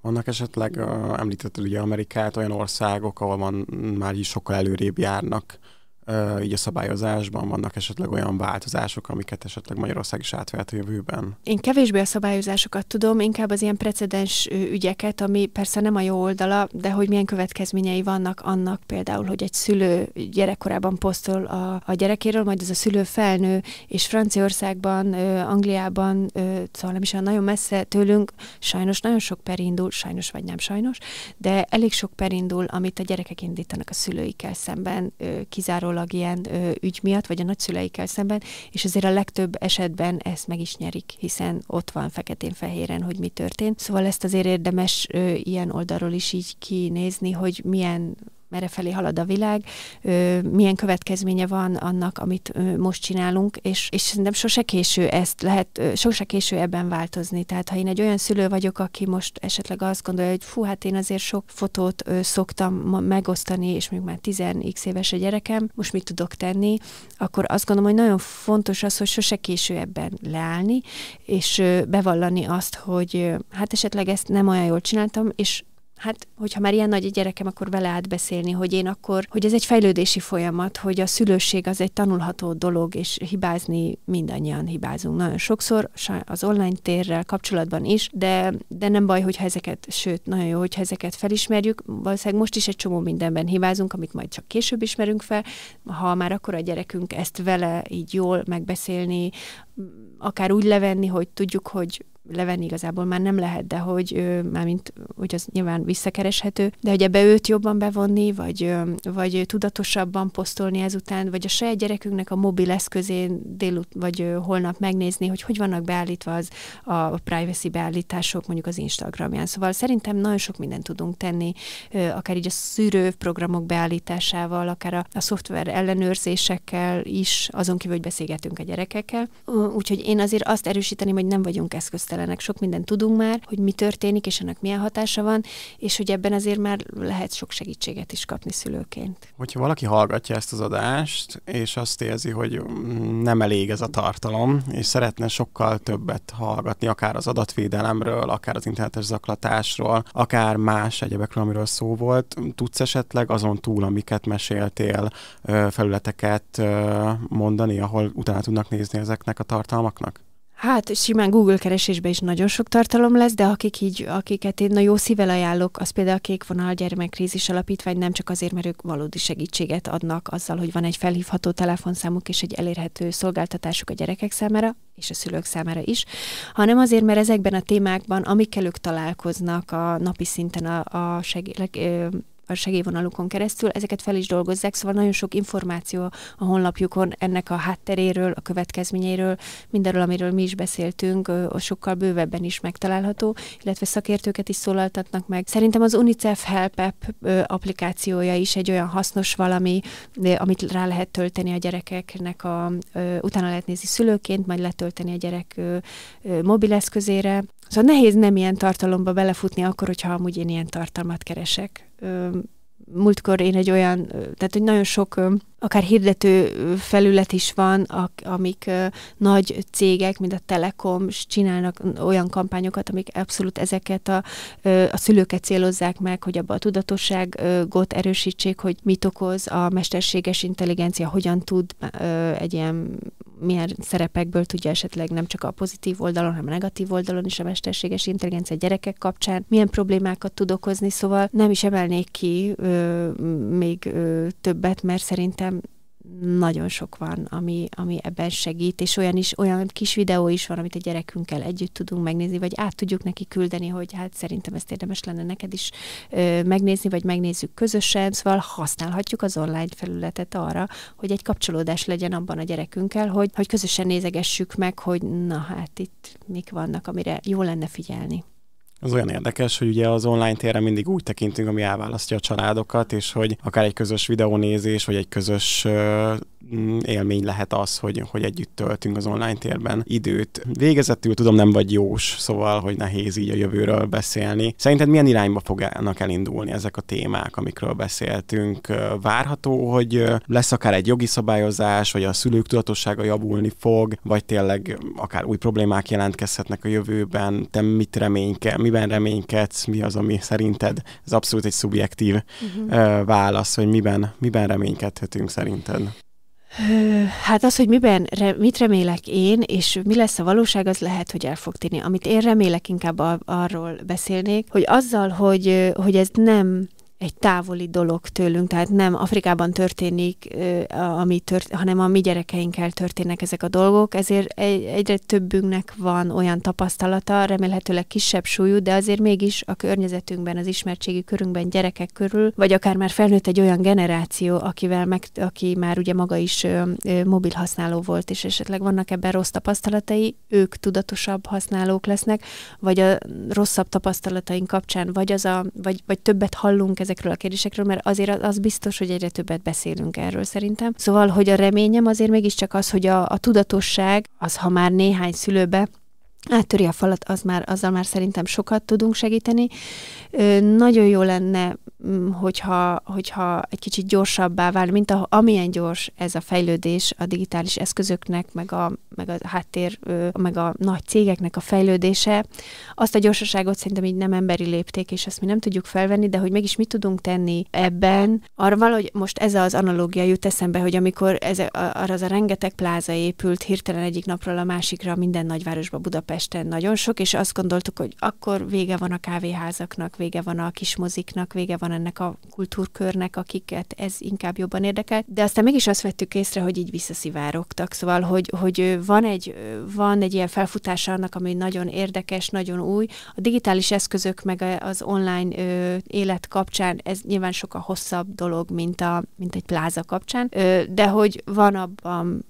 Vannak esetleg, említetted ugye Amerikát, olyan országok, ahol van, már is sokkal előrébb járnak így a szabályozásban vannak esetleg olyan változások, amiket esetleg Magyarország is átvehet a jövőben?
Én kevésbé a szabályozásokat tudom, inkább az ilyen precedens ügyeket, ami persze nem a jó oldala, de hogy milyen következményei vannak annak például, hogy egy szülő gyerekkorában posztol a, a gyerekéről, majd ez a szülő felnő, és Franciaországban, Angliában, szóval nem is olyan nagyon messze tőlünk, sajnos nagyon sok per indul, sajnos vagy nem sajnos, de elég sok per indul, amit a gyerekek indítanak a szülőikkel szemben, kizárólag kizárólag ilyen ö, ügy miatt, vagy a nagyszüleikkel szemben, és azért a legtöbb esetben ezt meg is nyerik, hiszen ott van feketén-fehéren, hogy mi történt. Szóval ezt azért érdemes ö, ilyen oldalról is így kinézni, hogy milyen merre felé halad a világ, milyen következménye van annak, amit most csinálunk, és, és szerintem sose késő ezt lehet, sose késő ebben változni. Tehát ha én egy olyan szülő vagyok, aki most esetleg azt gondolja, hogy fú, hát én azért sok fotót szoktam megosztani, és még már 10x éves a gyerekem, most mit tudok tenni, akkor azt gondolom, hogy nagyon fontos az, hogy sose késő ebben leállni, és bevallani azt, hogy hát esetleg ezt nem olyan jól csináltam, és Hát, hogyha már ilyen nagy a gyerekem, akkor vele átbeszélni, hogy én akkor, hogy ez egy fejlődési folyamat, hogy a szülőség az egy tanulható dolog, és hibázni mindannyian hibázunk nagyon sokszor, az online térrel kapcsolatban is, de, de nem baj, hogyha ezeket, sőt, nagyon jó, hogyha ezeket felismerjük. Valószínűleg most is egy csomó mindenben hibázunk, amit majd csak később ismerünk fel. Ha már akkor a gyerekünk ezt vele így jól megbeszélni, akár úgy levenni, hogy tudjuk, hogy levenni igazából már nem lehet, de hogy mármint, hogy az nyilván visszakereshető, de hogy ebbe őt jobban bevonni, vagy, vagy tudatosabban posztolni ezután, vagy a saját gyerekünknek a mobil eszközén délut, vagy holnap megnézni, hogy hogy vannak beállítva az a privacy beállítások mondjuk az Instagramján. Szóval szerintem nagyon sok mindent tudunk tenni, akár így a szűrő programok beállításával, akár a, a szoftver ellenőrzésekkel is, azon kívül, hogy beszélgetünk a gyerekekkel. Úgyhogy én azért azt erősíteni, hogy nem vagyunk eszköztelen képtelenek, sok mindent tudunk már, hogy mi történik, és ennek milyen hatása van, és hogy ebben azért már lehet sok segítséget is kapni szülőként.
Hogyha valaki hallgatja ezt az adást, és azt érzi, hogy mm, nem elég ez a tartalom, és szeretne sokkal többet hallgatni, akár az adatvédelemről, akár az internetes zaklatásról, akár más egyebekről, amiről szó volt, tudsz esetleg azon túl, amiket meséltél, felületeket mondani, ahol utána tudnak nézni ezeknek a tartalmaknak?
Hát simán Google keresésben is nagyon sok tartalom lesz, de akik így, akiket én nagyon jó szívvel ajánlok, az például a Kék Vonal Gyermekkrízis Alapítvány nem csak azért, mert ők valódi segítséget adnak azzal, hogy van egy felhívható telefonszámuk és egy elérhető szolgáltatásuk a gyerekek számára, és a szülők számára is, hanem azért, mert ezekben a témákban, amikkel ők találkoznak a napi szinten a, a segí- a segélyvonalukon keresztül, ezeket fel is dolgozzák, szóval nagyon sok információ a honlapjukon ennek a hátteréről, a következményeiről, mindenről, amiről mi is beszéltünk, sokkal bővebben is megtalálható, illetve szakértőket is szólaltatnak meg. Szerintem az UNICEF Help App applikációja is egy olyan hasznos valami, amit rá lehet tölteni a gyerekeknek, a, utána lehet nézni szülőként, majd letölteni a gyerek mobileszközére, Szóval nehéz nem ilyen tartalomba belefutni akkor, hogyha amúgy én ilyen tartalmat keresek. Múltkor én egy olyan, tehát hogy nagyon sok akár hirdető felület is van, a, amik nagy cégek, mint a Telekom csinálnak olyan kampányokat, amik abszolút ezeket a, a szülőket célozzák meg, hogy abba a tudatosságot erősítsék, hogy mit okoz a mesterséges intelligencia, hogyan tud egy ilyen milyen szerepekből tudja esetleg nem csak a pozitív oldalon, hanem a negatív oldalon is a mesterséges intelligencia gyerekek kapcsán, milyen problémákat tud okozni, szóval nem is emelnék ki ö, még ö, többet, mert szerintem nagyon sok van, ami, ami ebben segít, és olyan is, olyan kis videó is van, amit a gyerekünkkel együtt tudunk megnézni, vagy át tudjuk neki küldeni, hogy hát szerintem ezt érdemes lenne neked is ö, megnézni, vagy megnézzük közösen, szóval használhatjuk az online felületet arra, hogy egy kapcsolódás legyen abban a gyerekünkkel, hogy, hogy közösen nézegessük meg, hogy na hát itt mik vannak, amire jó lenne figyelni.
Az olyan érdekes, hogy ugye az online térre mindig úgy tekintünk, ami elválasztja a családokat, és hogy akár egy közös videónézés, vagy egy közös mm, élmény lehet az, hogy, hogy együtt töltünk az online térben időt. Végezetül tudom, nem vagy jós, szóval, hogy nehéz így a jövőről beszélni. Szerinted milyen irányba fognak elindulni ezek a témák, amikről beszéltünk? Várható, hogy lesz akár egy jogi szabályozás, vagy a szülők tudatossága javulni fog, vagy tényleg akár új problémák jelentkezhetnek a jövőben? Te mit reménykel? miben reménykedsz, mi az, ami szerinted, ez abszolút egy szubjektív
uh-huh.
válasz, hogy miben, miben reménykedhetünk szerinted.
Hát az, hogy miben, mit remélek én, és mi lesz a valóság, az lehet, hogy el fog térni. Amit én remélek, inkább arról beszélnék, hogy azzal, hogy, hogy ez nem egy távoli dolog tőlünk, tehát nem Afrikában történik, ami tört, hanem a mi gyerekeinkkel történnek ezek a dolgok, ezért egyre többünknek van olyan tapasztalata, remélhetőleg kisebb súlyú, de azért mégis a környezetünkben, az ismertségi körünkben gyerekek körül, vagy akár már felnőtt egy olyan generáció, akivel meg, aki már ugye maga is mobil használó volt, és esetleg vannak ebben rossz tapasztalatai, ők tudatosabb használók lesznek, vagy a rosszabb tapasztalataink kapcsán, vagy, az a, vagy, vagy többet hallunk ezekről a kérdésekről, mert azért az biztos, hogy egyre többet beszélünk erről szerintem. Szóval, hogy a reményem azért mégiscsak az, hogy a, a tudatosság, az ha már néhány szülőbe áttöri a falat, az már, azzal már szerintem sokat tudunk segíteni. Ö, nagyon jó lenne, mm, hogyha, hogyha egy kicsit gyorsabbá vál, mint a, amilyen gyors ez a fejlődés a digitális eszközöknek, meg a, meg a háttér, ö, meg a nagy cégeknek a fejlődése. Azt a gyorsaságot szerintem így nem emberi lépték, és ezt mi nem tudjuk felvenni, de hogy mégis mit tudunk tenni ebben, arra valahogy most ez az analógia jut eszembe, hogy amikor ez, arra az a rengeteg pláza épült hirtelen egyik napról a másikra minden nagyvárosba Budapest Budapesten nagyon sok, és azt gondoltuk, hogy akkor vége van a kávéházaknak, vége van a moziknak, vége van ennek a kultúrkörnek, akiket ez inkább jobban érdekel. De aztán mégis azt vettük észre, hogy így visszaszivárogtak. Szóval, hogy, hogy van, egy, van egy ilyen felfutása annak, ami nagyon érdekes, nagyon új. A digitális eszközök meg az online ö, élet kapcsán ez nyilván sokkal hosszabb dolog, mint, a, mint egy pláza kapcsán, ö, de hogy van abban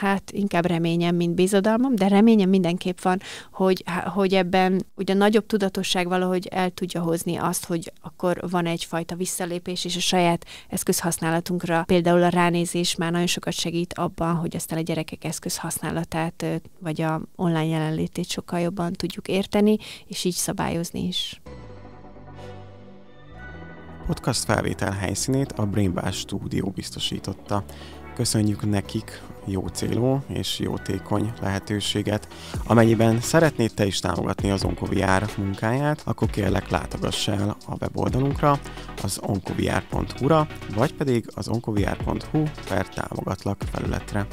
hát inkább reményem, mint bizodalmam, de reményem mindenképp van, hogy, hogy ebben ugye nagyobb tudatosság valahogy el tudja hozni azt, hogy akkor van egyfajta visszalépés, és a saját eszközhasználatunkra, például a ránézés már nagyon sokat segít abban, hogy aztán a gyerekek eszközhasználatát, vagy a online jelenlétét sokkal jobban tudjuk érteni, és így szabályozni is.
Podcast felvétel helyszínét a Brainbash stúdió biztosította. Köszönjük nekik jó célú és jótékony lehetőséget. Amennyiben szeretnéd te is támogatni az OnkoVR munkáját, akkor kérlek látogass el a weboldalunkra, az onkoviár.hu-ra, vagy pedig az onkoviár.hu per támogatlak felületre.